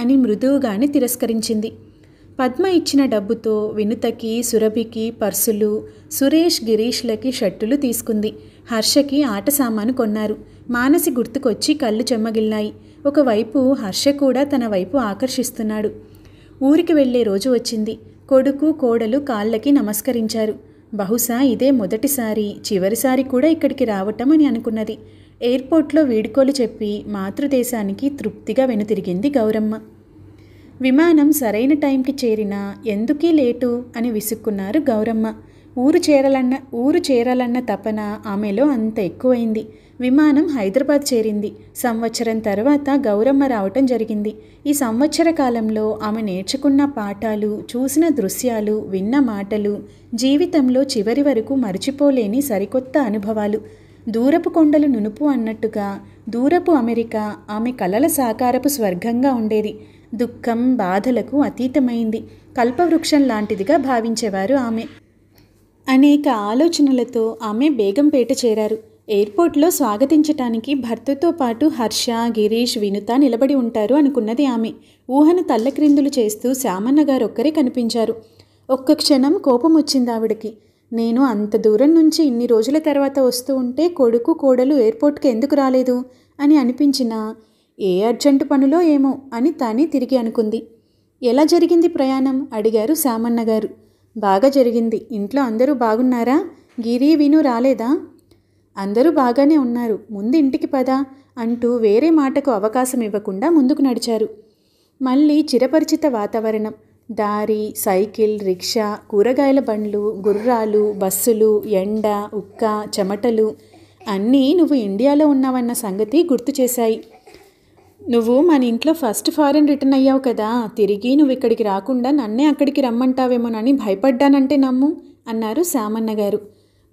అని మృదువుగానే తిరస్కరించింది పద్మ ఇచ్చిన డబ్బుతో వినుతకి సురభికి పర్సులు సురేష్ గిరీష్లకి షర్టులు తీసుకుంది హర్షకి ఆట సామాను కొన్నారు మానసి గుర్తుకొచ్చి కళ్ళు చెమ్మగిల్లాయి ఒకవైపు హర్ష కూడా తన వైపు ఆకర్షిస్తున్నాడు ఊరికి వెళ్లే రోజు వచ్చింది కొడుకు కోడలు కాళ్ళకి నమస్కరించారు బహుశా ఇదే మొదటిసారి చివరిసారి కూడా ఇక్కడికి రావటం అని అనుకున్నది ఎయిర్పోర్ట్లో వీడ్కోలు చెప్పి మాతృదేశానికి తృప్తిగా వెనుతిరిగింది గౌరమ్మ విమానం సరైన టైంకి చేరినా ఎందుకీ లేటు అని విసుక్కున్నారు గౌరమ్మ ఊరు చేరాలన్న ఊరు చేరాలన్న తపన ఆమెలో అంత ఎక్కువైంది విమానం హైదరాబాద్ చేరింది సంవత్సరం తర్వాత గౌరమ్మ రావటం జరిగింది ఈ సంవత్సర కాలంలో ఆమె నేర్చుకున్న పాఠాలు చూసిన దృశ్యాలు విన్న మాటలు జీవితంలో చివరి వరకు మర్చిపోలేని సరికొత్త అనుభవాలు దూరపు కొండలు నునుపు అన్నట్టుగా దూరపు అమెరికా ఆమె కలల సాకారపు స్వర్గంగా ఉండేది దుఃఖం బాధలకు అతీతమైంది కల్పవృక్షం లాంటిదిగా భావించేవారు ఆమె అనేక ఆలోచనలతో ఆమె బేగంపేట చేరారు ఎయిర్పోర్ట్లో స్వాగతించటానికి భర్తతో పాటు హర్ష గిరీష్ వినుత నిలబడి ఉంటారు అనుకున్నది ఆమె ఊహను తల్లక్రిందులు చేస్తూ శ్యామన్న గారు ఒక్కరే కనిపించారు ఒక్క క్షణం కోపం వచ్చింది ఆవిడకి నేను అంత దూరం నుంచి ఇన్ని రోజుల తర్వాత వస్తూ ఉంటే కొడుకు కోడలు ఎయిర్పోర్ట్కి ఎందుకు రాలేదు అని అనిపించినా ఏ అర్జెంటు పనులో ఏమో అని తానే తిరిగి అనుకుంది ఎలా జరిగింది ప్రయాణం అడిగారు శ్యామన్న గారు బాగా జరిగింది ఇంట్లో అందరూ బాగున్నారా గిరి విను రాలేదా అందరూ బాగానే ఉన్నారు ముందు ఇంటికి పదా అంటూ వేరే మాటకు అవకాశం ఇవ్వకుండా ముందుకు నడిచారు మళ్ళీ చిరపరిచిత వాతావరణం దారి సైకిల్ రిక్షా కూరగాయల బండ్లు గుర్రాలు బస్సులు ఎండ ఉక్క చెమటలు అన్నీ నువ్వు ఇండియాలో ఉన్నావన్న సంగతి గుర్తు చేశాయి నువ్వు మన ఇంట్లో ఫస్ట్ ఫారెన్ రిటర్న్ అయ్యావు కదా తిరిగి నువ్వు ఇక్కడికి రాకుండా నన్నే అక్కడికి రమ్మంటావేమోనని భయపడ్డానంటే నమ్ము అన్నారు సామన్న గారు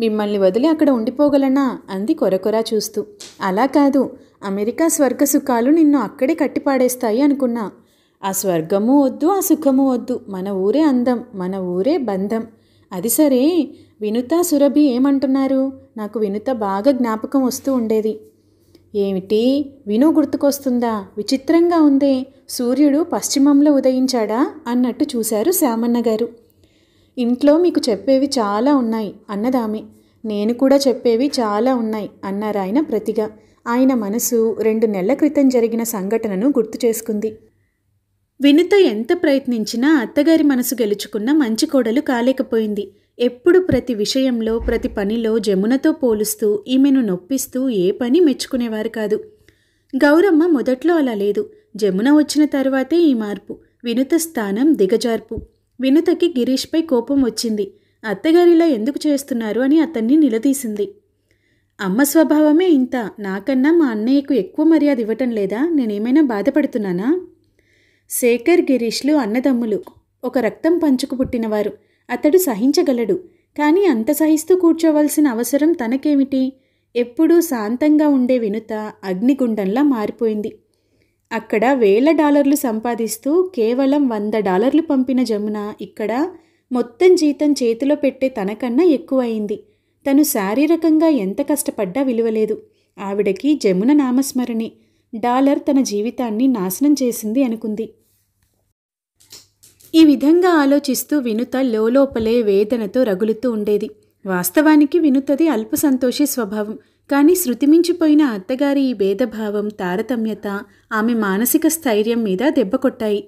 మిమ్మల్ని వదిలి అక్కడ ఉండిపోగలనా అంది కొరకొరా చూస్తూ అలా కాదు అమెరికా స్వర్గ సుఖాలు నిన్ను అక్కడే కట్టిపాడేస్తాయి అనుకున్నా ఆ స్వర్గము వద్దు ఆ సుఖము వద్దు మన ఊరే అందం మన ఊరే బంధం అది సరే వినుత సురభి ఏమంటున్నారు నాకు వినుత బాగా జ్ఞాపకం వస్తూ ఉండేది ఏమిటి విను గుర్తుకొస్తుందా విచిత్రంగా ఉందే సూర్యుడు పశ్చిమంలో ఉదయించాడా అన్నట్టు చూశారు శ్యామన్న గారు ఇంట్లో మీకు చెప్పేవి చాలా ఉన్నాయి అన్నదామె నేను కూడా చెప్పేవి చాలా ఉన్నాయి అన్నారు ఆయన ప్రతిగా ఆయన మనసు రెండు నెలల క్రితం జరిగిన సంఘటనను గుర్తు చేసుకుంది వినుత ఎంత ప్రయత్నించినా అత్తగారి మనసు గెలుచుకున్న మంచి కోడలు కాలేకపోయింది ఎప్పుడు ప్రతి విషయంలో ప్రతి పనిలో జమునతో పోలుస్తూ ఈమెను నొప్పిస్తూ ఏ పని మెచ్చుకునేవారు కాదు గౌరమ్మ మొదట్లో అలా లేదు జమున వచ్చిన తర్వాతే ఈ మార్పు వినుత స్థానం దిగజార్పు వినుతకి గిరీష్పై కోపం వచ్చింది అత్తగారిలా ఎందుకు చేస్తున్నారు అని అతన్ని నిలదీసింది అమ్మ స్వభావమే ఇంత నాకన్నా మా అన్నయ్యకు ఎక్కువ మర్యాద ఇవ్వటం లేదా నేనేమైనా బాధపడుతున్నానా శేఖర్ గిరీష్లు అన్నదమ్ములు ఒక రక్తం పంచుకు పుట్టినవారు అతడు సహించగలడు కానీ అంత సహిస్తూ కూర్చోవలసిన అవసరం తనకేమిటి ఎప్పుడూ శాంతంగా ఉండే వినుత అగ్నిగుండంలా మారిపోయింది అక్కడ వేల డాలర్లు సంపాదిస్తూ కేవలం వంద డాలర్లు పంపిన జమున ఇక్కడ మొత్తం జీతం చేతిలో పెట్టే తనకన్నా ఎక్కువయింది తను శారీరకంగా ఎంత కష్టపడ్డా విలువలేదు ఆవిడకి జమున నామస్మరణి డాలర్ తన జీవితాన్ని నాశనం చేసింది అనుకుంది ఈ విధంగా ఆలోచిస్తూ వినుత లోలోపలే వేదనతో రగులుతూ ఉండేది వాస్తవానికి వినుతది అల్ప సంతోషి స్వభావం కానీ శృతిమించిపోయిన అత్తగారి ఈ భేదభావం తారతమ్యత ఆమె మానసిక స్థైర్యం మీద దెబ్బకొట్టాయి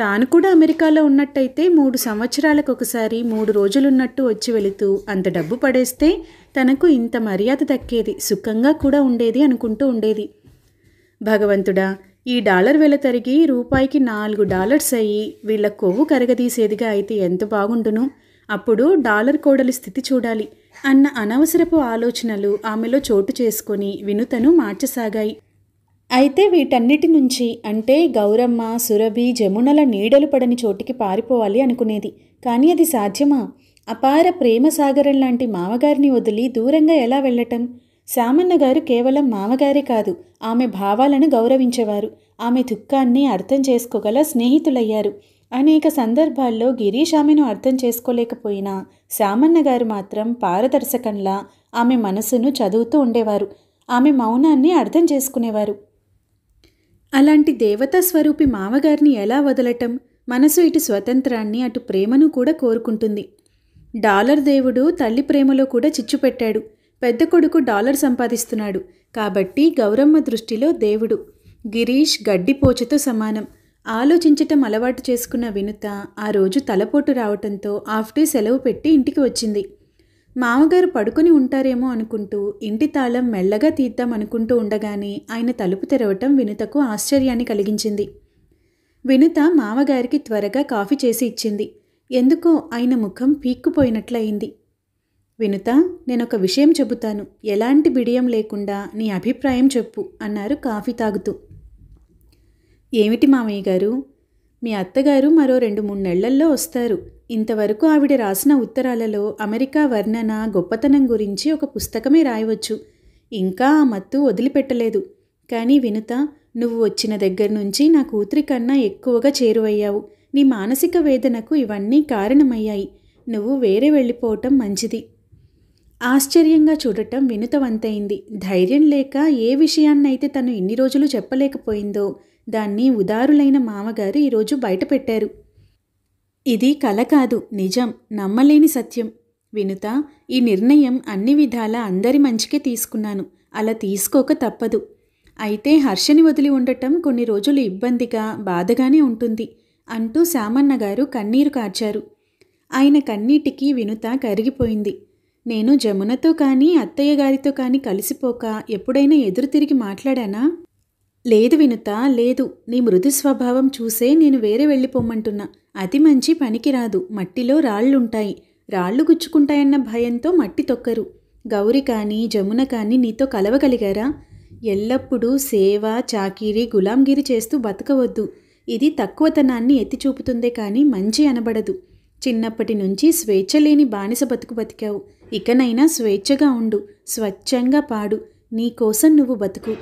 తాను కూడా అమెరికాలో ఉన్నట్టయితే మూడు సంవత్సరాలకు ఒకసారి మూడు రోజులున్నట్టు వచ్చి వెళుతూ అంత డబ్బు పడేస్తే తనకు ఇంత మర్యాద దక్కేది సుఖంగా కూడా ఉండేది అనుకుంటూ ఉండేది భగవంతుడా ఈ డాలర్ వెల తరిగి రూపాయికి నాలుగు డాలర్స్ అయ్యి వీళ్ళ కొవ్వు కరగదీసేదిగా అయితే ఎంత బాగుండును అప్పుడు డాలర్ కోడలి స్థితి చూడాలి అన్న అనవసరపు ఆలోచనలు ఆమెలో చోటు చేసుకొని వినుతను మార్చసాగాయి అయితే వీటన్నిటి నుంచి అంటే గౌరమ్మ సురభి జమునల నీడలు పడని చోటికి పారిపోవాలి అనుకునేది కానీ అది సాధ్యమా అపార ప్రేమ సాగరం లాంటి మామగారిని వదిలి దూరంగా ఎలా వెళ్ళటం సామన్న గారు కేవలం మామగారే కాదు ఆమె భావాలను గౌరవించేవారు ఆమె దుఃఖాన్ని అర్థం చేసుకోగల స్నేహితులయ్యారు అనేక సందర్భాల్లో గిరీష్ ఆమెను అర్థం చేసుకోలేకపోయినా శామన్న గారు మాత్రం పారదర్శకంలా ఆమె మనసును చదువుతూ ఉండేవారు ఆమె మౌనాన్ని అర్థం చేసుకునేవారు అలాంటి దేవతా స్వరూపి మామగారిని ఎలా వదలటం మనసు ఇటు స్వతంత్రాన్ని అటు ప్రేమను కూడా కోరుకుంటుంది డాలర్ దేవుడు తల్లి ప్రేమలో కూడా చిచ్చు పెట్టాడు పెద్ద కొడుకు డాలర్ సంపాదిస్తున్నాడు కాబట్టి గౌరమ్మ దృష్టిలో దేవుడు గిరీష్ గడ్డిపోచతో సమానం ఆలోచించటం అలవాటు చేసుకున్న వినుత ఆ రోజు తలపోటు రావటంతో హాఫ్ డే సెలవు పెట్టి ఇంటికి వచ్చింది మామగారు పడుకొని ఉంటారేమో అనుకుంటూ ఇంటి తాళం మెల్లగా తీద్దాం అనుకుంటూ ఉండగానే ఆయన తలుపు తెరవటం వినుతకు ఆశ్చర్యాన్ని కలిగించింది వినుత మామగారికి త్వరగా కాఫీ చేసి ఇచ్చింది ఎందుకో ఆయన ముఖం పీక్కుపోయినట్లయింది వినుత నేనొక విషయం చెబుతాను ఎలాంటి బిడియం లేకుండా నీ అభిప్రాయం చెప్పు అన్నారు కాఫీ తాగుతూ ఏమిటి మామయ్య గారు మీ అత్తగారు మరో రెండు మూడు నెలల్లో వస్తారు ఇంతవరకు ఆవిడ రాసిన ఉత్తరాలలో అమెరికా వర్ణన గొప్పతనం గురించి ఒక పుస్తకమే రాయవచ్చు ఇంకా ఆ మత్తు వదిలిపెట్టలేదు కానీ వినుత నువ్వు వచ్చిన దగ్గర నుంచి నా కూతురి కన్నా ఎక్కువగా చేరువయ్యావు నీ మానసిక వేదనకు ఇవన్నీ కారణమయ్యాయి నువ్వు వేరే వెళ్ళిపోవటం మంచిది ఆశ్చర్యంగా చూడటం వినుతవంతైంది ధైర్యం లేక ఏ విషయాన్నైతే తను ఇన్ని రోజులు చెప్పలేకపోయిందో దాన్ని ఉదారులైన మామగారు ఈరోజు బయటపెట్టారు ఇది కల కాదు నిజం నమ్మలేని సత్యం వినుత ఈ నిర్ణయం అన్ని విధాల అందరి మంచికే తీసుకున్నాను అలా తీసుకోక తప్పదు అయితే హర్షని వదిలి ఉండటం కొన్ని రోజులు ఇబ్బందిగా బాధగానే ఉంటుంది అంటూ సామన్నగారు కన్నీరు కార్చారు ఆయన కన్నీటికి వినుత కరిగిపోయింది నేను జమునతో కానీ అత్తయ్య గారితో కానీ కలిసిపోక ఎప్పుడైనా ఎదురు తిరిగి మాట్లాడానా లేదు వినుత లేదు నీ మృదు స్వభావం చూసే నేను వేరే వెళ్ళిపోమ్మంటున్నా అతి మంచి పనికిరాదు మట్టిలో రాళ్ళుంటాయి రాళ్ళు గుచ్చుకుంటాయన్న భయంతో మట్టి తొక్కరు గౌరి కానీ జమున కానీ నీతో కలవగలిగారా ఎల్లప్పుడూ సేవ చాకిరి గులాంగిరి చేస్తూ బతకవద్దు ఇది తక్కువతనాన్ని ఎత్తిచూపుతుందే కానీ మంచి అనబడదు చిన్నప్పటి నుంచి స్వేచ్ఛ లేని బానిస బతుకు బతికావు ఇకనైనా స్వేచ్ఛగా ఉండు స్వచ్ఛంగా పాడు నీకోసం నువ్వు బతుకు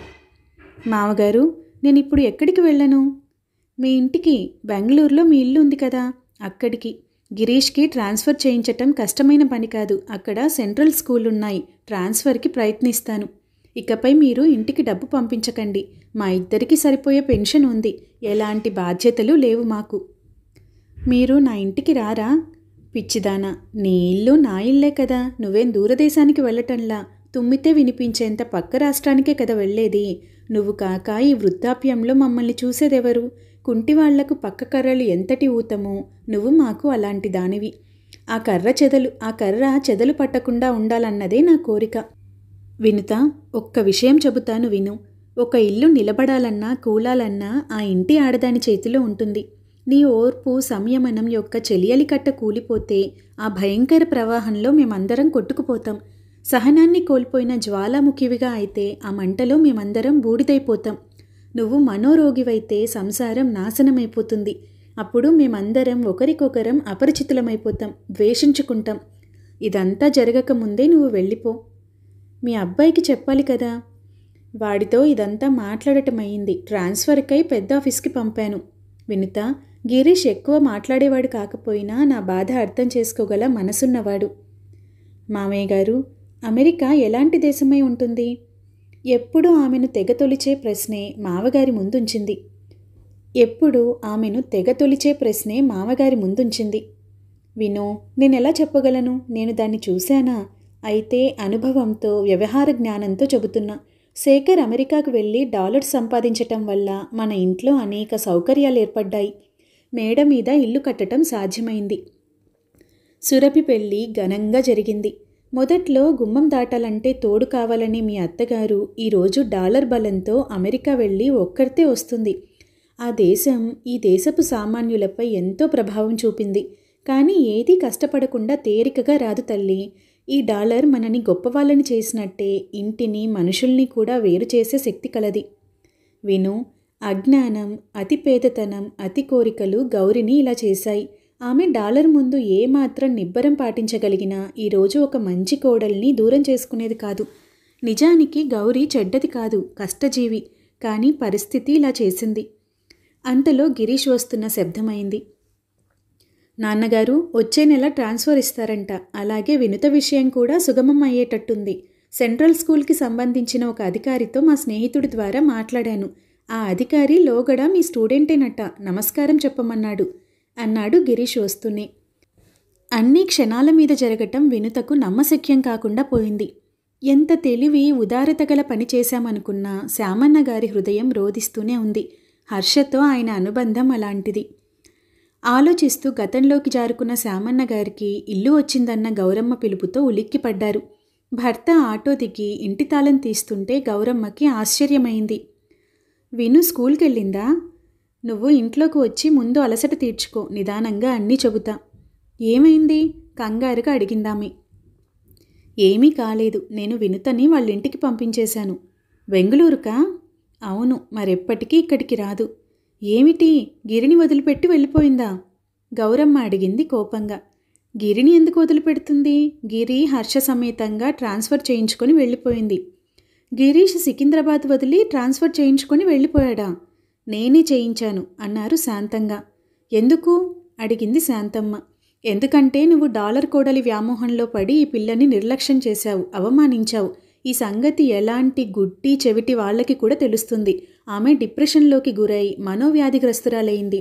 మామగారు నేను ఇప్పుడు ఎక్కడికి వెళ్ళను మీ ఇంటికి బెంగళూరులో మీ ఇల్లు ఉంది కదా అక్కడికి గిరీష్కి ట్రాన్స్ఫర్ చేయించటం కష్టమైన పని కాదు అక్కడ సెంట్రల్ స్కూల్ ఉన్నాయి ట్రాన్స్ఫర్కి ప్రయత్నిస్తాను ఇకపై మీరు ఇంటికి డబ్బు పంపించకండి మా ఇద్దరికి సరిపోయే పెన్షన్ ఉంది ఎలాంటి బాధ్యతలు లేవు మాకు మీరు నా ఇంటికి రారా పిచ్చిదానా నీ ఇల్లు నా ఇల్లే కదా నువ్వేం దూరదేశానికి వెళ్ళటంలా తుమ్మితే వినిపించేంత పక్క రాష్ట్రానికే కదా వెళ్ళేది నువ్వు కాక ఈ వృద్ధాప్యంలో మమ్మల్ని చూసేదెవరు కుంటివాళ్లకు పక్క కర్రలు ఎంతటి ఊతమో నువ్వు మాకు అలాంటి దానివి ఆ కర్ర చెదలు ఆ కర్ర చెదలు పట్టకుండా ఉండాలన్నదే నా కోరిక వినుతా ఒక్క విషయం చెబుతాను విను ఒక ఇల్లు నిలబడాలన్నా కూలాలన్నా ఆ ఇంటి ఆడదాని చేతిలో ఉంటుంది నీ ఓర్పు సంయమనం యొక్క చెలియలి కట్ట కూలిపోతే ఆ భయంకర ప్రవాహంలో మేమందరం కొట్టుకుపోతాం సహనాన్ని కోల్పోయిన జ్వాలాముఖివిగా అయితే ఆ మంటలో మేమందరం బూడిదైపోతాం నువ్వు మనోరోగివైతే సంసారం నాశనమైపోతుంది అప్పుడు మేమందరం ఒకరికొకరం అపరిచితులమైపోతాం ద్వేషించుకుంటాం ఇదంతా జరగకముందే నువ్వు వెళ్ళిపో మీ అబ్బాయికి చెప్పాలి కదా వాడితో ఇదంతా మాట్లాడటం అయింది ట్రాన్స్ఫర్కై పెద్ద ఆఫీస్కి పంపాను వినుత గిరీష్ ఎక్కువ మాట్లాడేవాడు కాకపోయినా నా బాధ అర్థం చేసుకోగల మనసున్నవాడు మామయ్య గారు అమెరికా ఎలాంటి దేశమై ఉంటుంది ఎప్పుడూ ఆమెను తెగ తొలిచే ప్రశ్నే మావగారి ముందుంచింది ఎప్పుడు ఆమెను తెగ తొలిచే ప్రశ్నే మామగారి ముందుంచింది వినో నేనెలా చెప్పగలను నేను దాన్ని చూశానా అయితే అనుభవంతో వ్యవహార జ్ఞానంతో చెబుతున్నా శేఖర్ అమెరికాకు వెళ్ళి డాలర్స్ సంపాదించటం వల్ల మన ఇంట్లో అనేక సౌకర్యాలు ఏర్పడ్డాయి మేడ మీద ఇల్లు కట్టడం సాధ్యమైంది సురభి పెళ్ళి ఘనంగా జరిగింది మొదట్లో గుమ్మం దాటాలంటే తోడు కావాలని మీ అత్తగారు ఈరోజు డాలర్ బలంతో అమెరికా వెళ్ళి ఒక్కరితే వస్తుంది ఆ దేశం ఈ దేశపు సామాన్యులపై ఎంతో ప్రభావం చూపింది కానీ ఏదీ కష్టపడకుండా తేరికగా రాదు తల్లి ఈ డాలర్ మనని గొప్పవాళ్ళని చేసినట్టే ఇంటిని మనుషుల్ని కూడా వేరు చేసే శక్తి కలది విను అజ్ఞానం అతి పేదతనం అతి కోరికలు గౌరిని ఇలా చేశాయి ఆమె డాలర్ ముందు ఏమాత్రం నిబ్బరం పాటించగలిగినా ఈరోజు ఒక మంచి కోడల్ని దూరం చేసుకునేది కాదు నిజానికి గౌరీ చెడ్డది కాదు కష్టజీవి కానీ పరిస్థితి ఇలా చేసింది అంతలో గిరీష్ వస్తున్న శబ్దమైంది నాన్నగారు వచ్చే నెల ట్రాన్స్ఫర్ ఇస్తారంట అలాగే వినుత విషయం కూడా సుగమం అయ్యేటట్టుంది సెంట్రల్ స్కూల్కి సంబంధించిన ఒక అధికారితో మా స్నేహితుడి ద్వారా మాట్లాడాను ఆ అధికారి లోగడ మీ స్టూడెంటేనట నమస్కారం చెప్పమన్నాడు అన్నాడు గిరీష్ వస్తూనే అన్నీ క్షణాల మీద జరగటం వినుతకు నమ్మశక్యం కాకుండా పోయింది ఎంత తెలివి ఉదారత గల పని చేశామనుకున్నా శ్యామన్న గారి హృదయం రోధిస్తూనే ఉంది హర్షతో ఆయన అనుబంధం అలాంటిది ఆలోచిస్తూ గతంలోకి జారుకున్న శామన్న గారికి ఇల్లు వచ్చిందన్న గౌరమ్మ పిలుపుతో ఉలిక్కిపడ్డారు భర్త ఆటో దిగి ఇంటి తాళం తీస్తుంటే గౌరమ్మకి ఆశ్చర్యమైంది విను స్కూల్కి వెళ్ళిందా నువ్వు ఇంట్లోకి వచ్చి ముందు అలసట తీర్చుకో నిదానంగా అన్నీ చెబుతా ఏమైంది కంగారుగా అడిగిందామే ఏమీ కాలేదు నేను వినుతని వాళ్ళ ఇంటికి పంపించేశాను బెంగళూరుకా అవును మరెప్పటికీ ఇక్కడికి రాదు ఏమిటి గిరిని వదిలిపెట్టి వెళ్ళిపోయిందా గౌరమ్మ అడిగింది కోపంగా గిరిని ఎందుకు వదిలిపెడుతుంది గిరి హర్ష సమేతంగా ట్రాన్స్ఫర్ చేయించుకొని వెళ్ళిపోయింది గిరీష్ సికింద్రాబాద్ వదిలి ట్రాన్స్ఫర్ చేయించుకొని వెళ్ళిపోయాడా నేనే చేయించాను అన్నారు శాంతంగా ఎందుకు అడిగింది శాంతమ్మ ఎందుకంటే నువ్వు డాలర్ కోడలి వ్యామోహంలో పడి ఈ పిల్లని నిర్లక్ష్యం చేశావు అవమానించావు ఈ సంగతి ఎలాంటి గుడ్డి చెవిటి వాళ్ళకి కూడా తెలుస్తుంది ఆమె డిప్రెషన్లోకి గురై మనోవ్యాధిగ్రస్తురాలైంది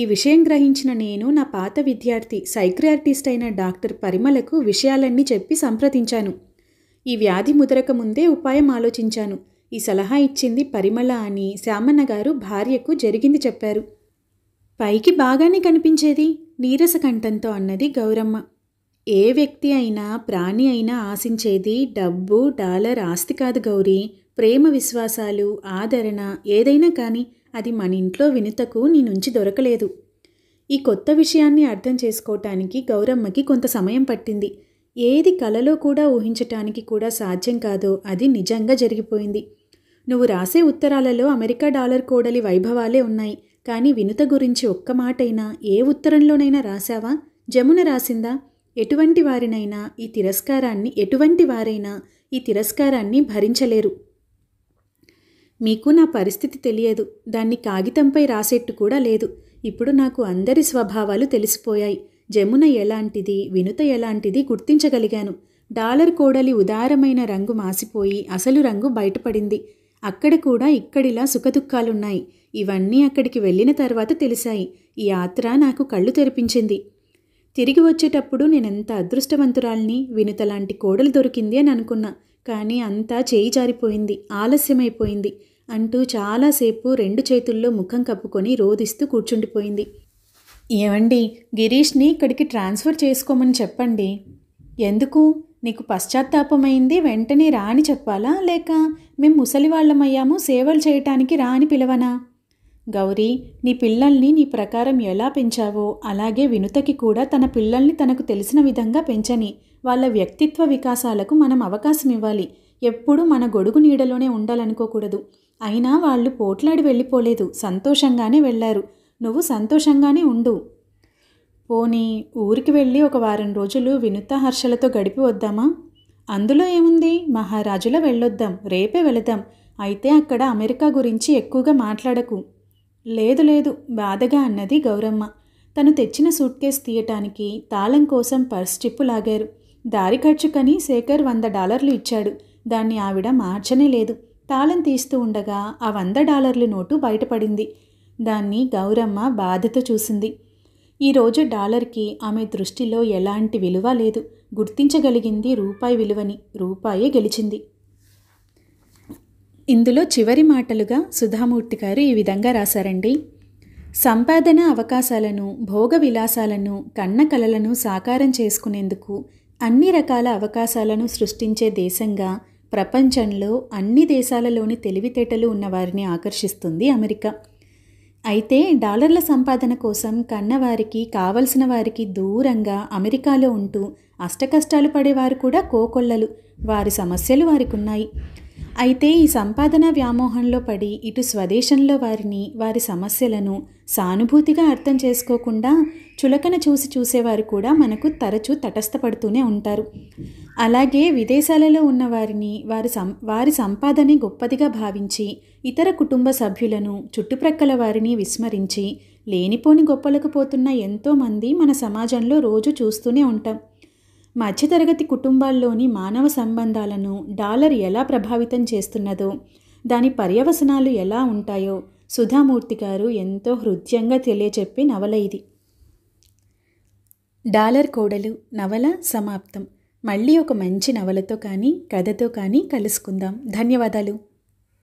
ఈ విషయం గ్రహించిన నేను నా పాత విద్యార్థి సైక్రియాటిస్ట్ అయిన డాక్టర్ పరిమలకు విషయాలన్నీ చెప్పి సంప్రదించాను ఈ వ్యాధి ముదరక ముందే ఉపాయం ఆలోచించాను ఈ సలహా ఇచ్చింది పరిమళ అని శ్యామన్న గారు భార్యకు జరిగింది చెప్పారు పైకి బాగానే కనిపించేది నీరస కంఠంతో అన్నది గౌరమ్మ ఏ వ్యక్తి అయినా ప్రాణి అయినా ఆశించేది డబ్బు డాలర్ ఆస్తి కాదు గౌరీ ప్రేమ విశ్వాసాలు ఆదరణ ఏదైనా కానీ అది మన ఇంట్లో వినుతకు నీ నుంచి దొరకలేదు ఈ కొత్త విషయాన్ని అర్థం చేసుకోవటానికి గౌరమ్మకి కొంత సమయం పట్టింది ఏది కలలో కూడా ఊహించటానికి కూడా సాధ్యం కాదో అది నిజంగా జరిగిపోయింది నువ్వు రాసే ఉత్తరాలలో అమెరికా డాలర్ కోడలి వైభవాలే ఉన్నాయి కానీ వినుత గురించి ఒక్క మాటైనా ఏ ఉత్తరంలోనైనా రాశావా జమున రాసిందా ఎటువంటి వారినైనా ఈ తిరస్కారాన్ని ఎటువంటి వారైనా ఈ తిరస్కారాన్ని భరించలేరు మీకు నా పరిస్థితి తెలియదు దాన్ని కాగితంపై రాసేట్టు కూడా లేదు ఇప్పుడు నాకు అందరి స్వభావాలు తెలిసిపోయాయి జమున ఎలాంటిది వినుత ఎలాంటిది గుర్తించగలిగాను డాలర్ కోడలి ఉదారమైన రంగు మాసిపోయి అసలు రంగు బయటపడింది అక్కడ కూడా ఇక్కడిలా సుఖదుఖాలున్నాయి ఇవన్నీ అక్కడికి వెళ్ళిన తర్వాత తెలిసాయి ఈ యాత్ర నాకు కళ్ళు తెరిపించింది తిరిగి వచ్చేటప్పుడు నేనెంత అదృష్టవంతురాల్ని వినుత లాంటి కోడలు దొరికింది అని అనుకున్నా కానీ అంతా చేయి జారిపోయింది ఆలస్యమైపోయింది అంటూ చాలాసేపు రెండు చేతుల్లో ముఖం కప్పుకొని రోధిస్తూ కూర్చుండిపోయింది ఏమండి గిరీష్ని ఇక్కడికి ట్రాన్స్ఫర్ చేసుకోమని చెప్పండి ఎందుకు నీకు పశ్చాత్తాపమైంది వెంటనే రా అని చెప్పాలా లేక మేము ముసలివాళ్ళమయ్యాము సేవలు చేయటానికి రా అని పిలవనా గౌరీ నీ పిల్లల్ని నీ ప్రకారం ఎలా పెంచావో అలాగే వినుతకి కూడా తన పిల్లల్ని తనకు తెలిసిన విధంగా పెంచని వాళ్ళ వ్యక్తిత్వ వికాసాలకు మనం అవకాశం ఇవ్వాలి ఎప్పుడూ మన గొడుగు నీడలోనే ఉండాలనుకోకూడదు అయినా వాళ్ళు పోట్లాడి వెళ్ళిపోలేదు సంతోషంగానే వెళ్ళారు నువ్వు సంతోషంగానే ఉండు పోనీ ఊరికి వెళ్ళి ఒక వారం రోజులు వినుత హర్షలతో గడిపి వద్దామా అందులో ఏముంది మహారాజుల వెళ్ళొద్దాం రేపే వెళదాం అయితే అక్కడ అమెరికా గురించి ఎక్కువగా మాట్లాడకు లేదు లేదు బాధగా అన్నది గౌరమ్మ తను తెచ్చిన సూట్ తీయటానికి తాళం కోసం పర్స్ చిప్పు లాగారు దారి ఖర్చుకని శేఖర్ వంద డాలర్లు ఇచ్చాడు దాన్ని ఆవిడ మార్చనే లేదు తాళం తీస్తూ ఉండగా ఆ వంద డాలర్లు నోటు బయటపడింది దాన్ని గౌరమ్మ బాధతో చూసింది ఈరోజు డాలర్కి ఆమె దృష్టిలో ఎలాంటి విలువ లేదు గుర్తించగలిగింది రూపాయి విలువని రూపాయే గెలిచింది ఇందులో చివరి మాటలుగా సుధామూర్తి గారు ఈ విధంగా రాశారండి సంపాదన అవకాశాలను భోగ విలాసాలను కన్న కలలను సాకారం చేసుకునేందుకు అన్ని రకాల అవకాశాలను సృష్టించే దేశంగా ప్రపంచంలో అన్ని దేశాలలోని తెలివితేటలు ఉన్నవారిని ఆకర్షిస్తుంది అమెరికా అయితే డాలర్ల సంపాదన కోసం కన్నవారికి కావలసిన వారికి దూరంగా అమెరికాలో ఉంటూ అష్టకష్టాలు పడేవారు కూడా కోకొల్లలు వారి సమస్యలు వారికున్నాయి అయితే ఈ సంపాదన వ్యామోహంలో పడి ఇటు స్వదేశంలో వారిని వారి సమస్యలను సానుభూతిగా అర్థం చేసుకోకుండా చులకన చూసి చూసేవారు కూడా మనకు తరచూ తటస్థపడుతూనే ఉంటారు అలాగే విదేశాలలో ఉన్న వారిని వారి సం వారి సంపాదనే గొప్పదిగా భావించి ఇతర కుటుంబ సభ్యులను చుట్టుప్రక్కల వారిని విస్మరించి లేనిపోని గొప్పలకు పోతున్న ఎంతోమంది మన సమాజంలో రోజు చూస్తూనే ఉంటాం మధ్యతరగతి కుటుంబాల్లోని మానవ సంబంధాలను డాలర్ ఎలా ప్రభావితం చేస్తున్నదో దాని పర్యవసనాలు ఎలా ఉంటాయో సుధామూర్తి గారు ఎంతో హృదయంగా తెలియచెప్పే నవల ఇది డాలర్ కోడలు నవల సమాప్తం మళ్ళీ ఒక మంచి నవలతో కానీ కథతో కానీ కలుసుకుందాం ధన్యవాదాలు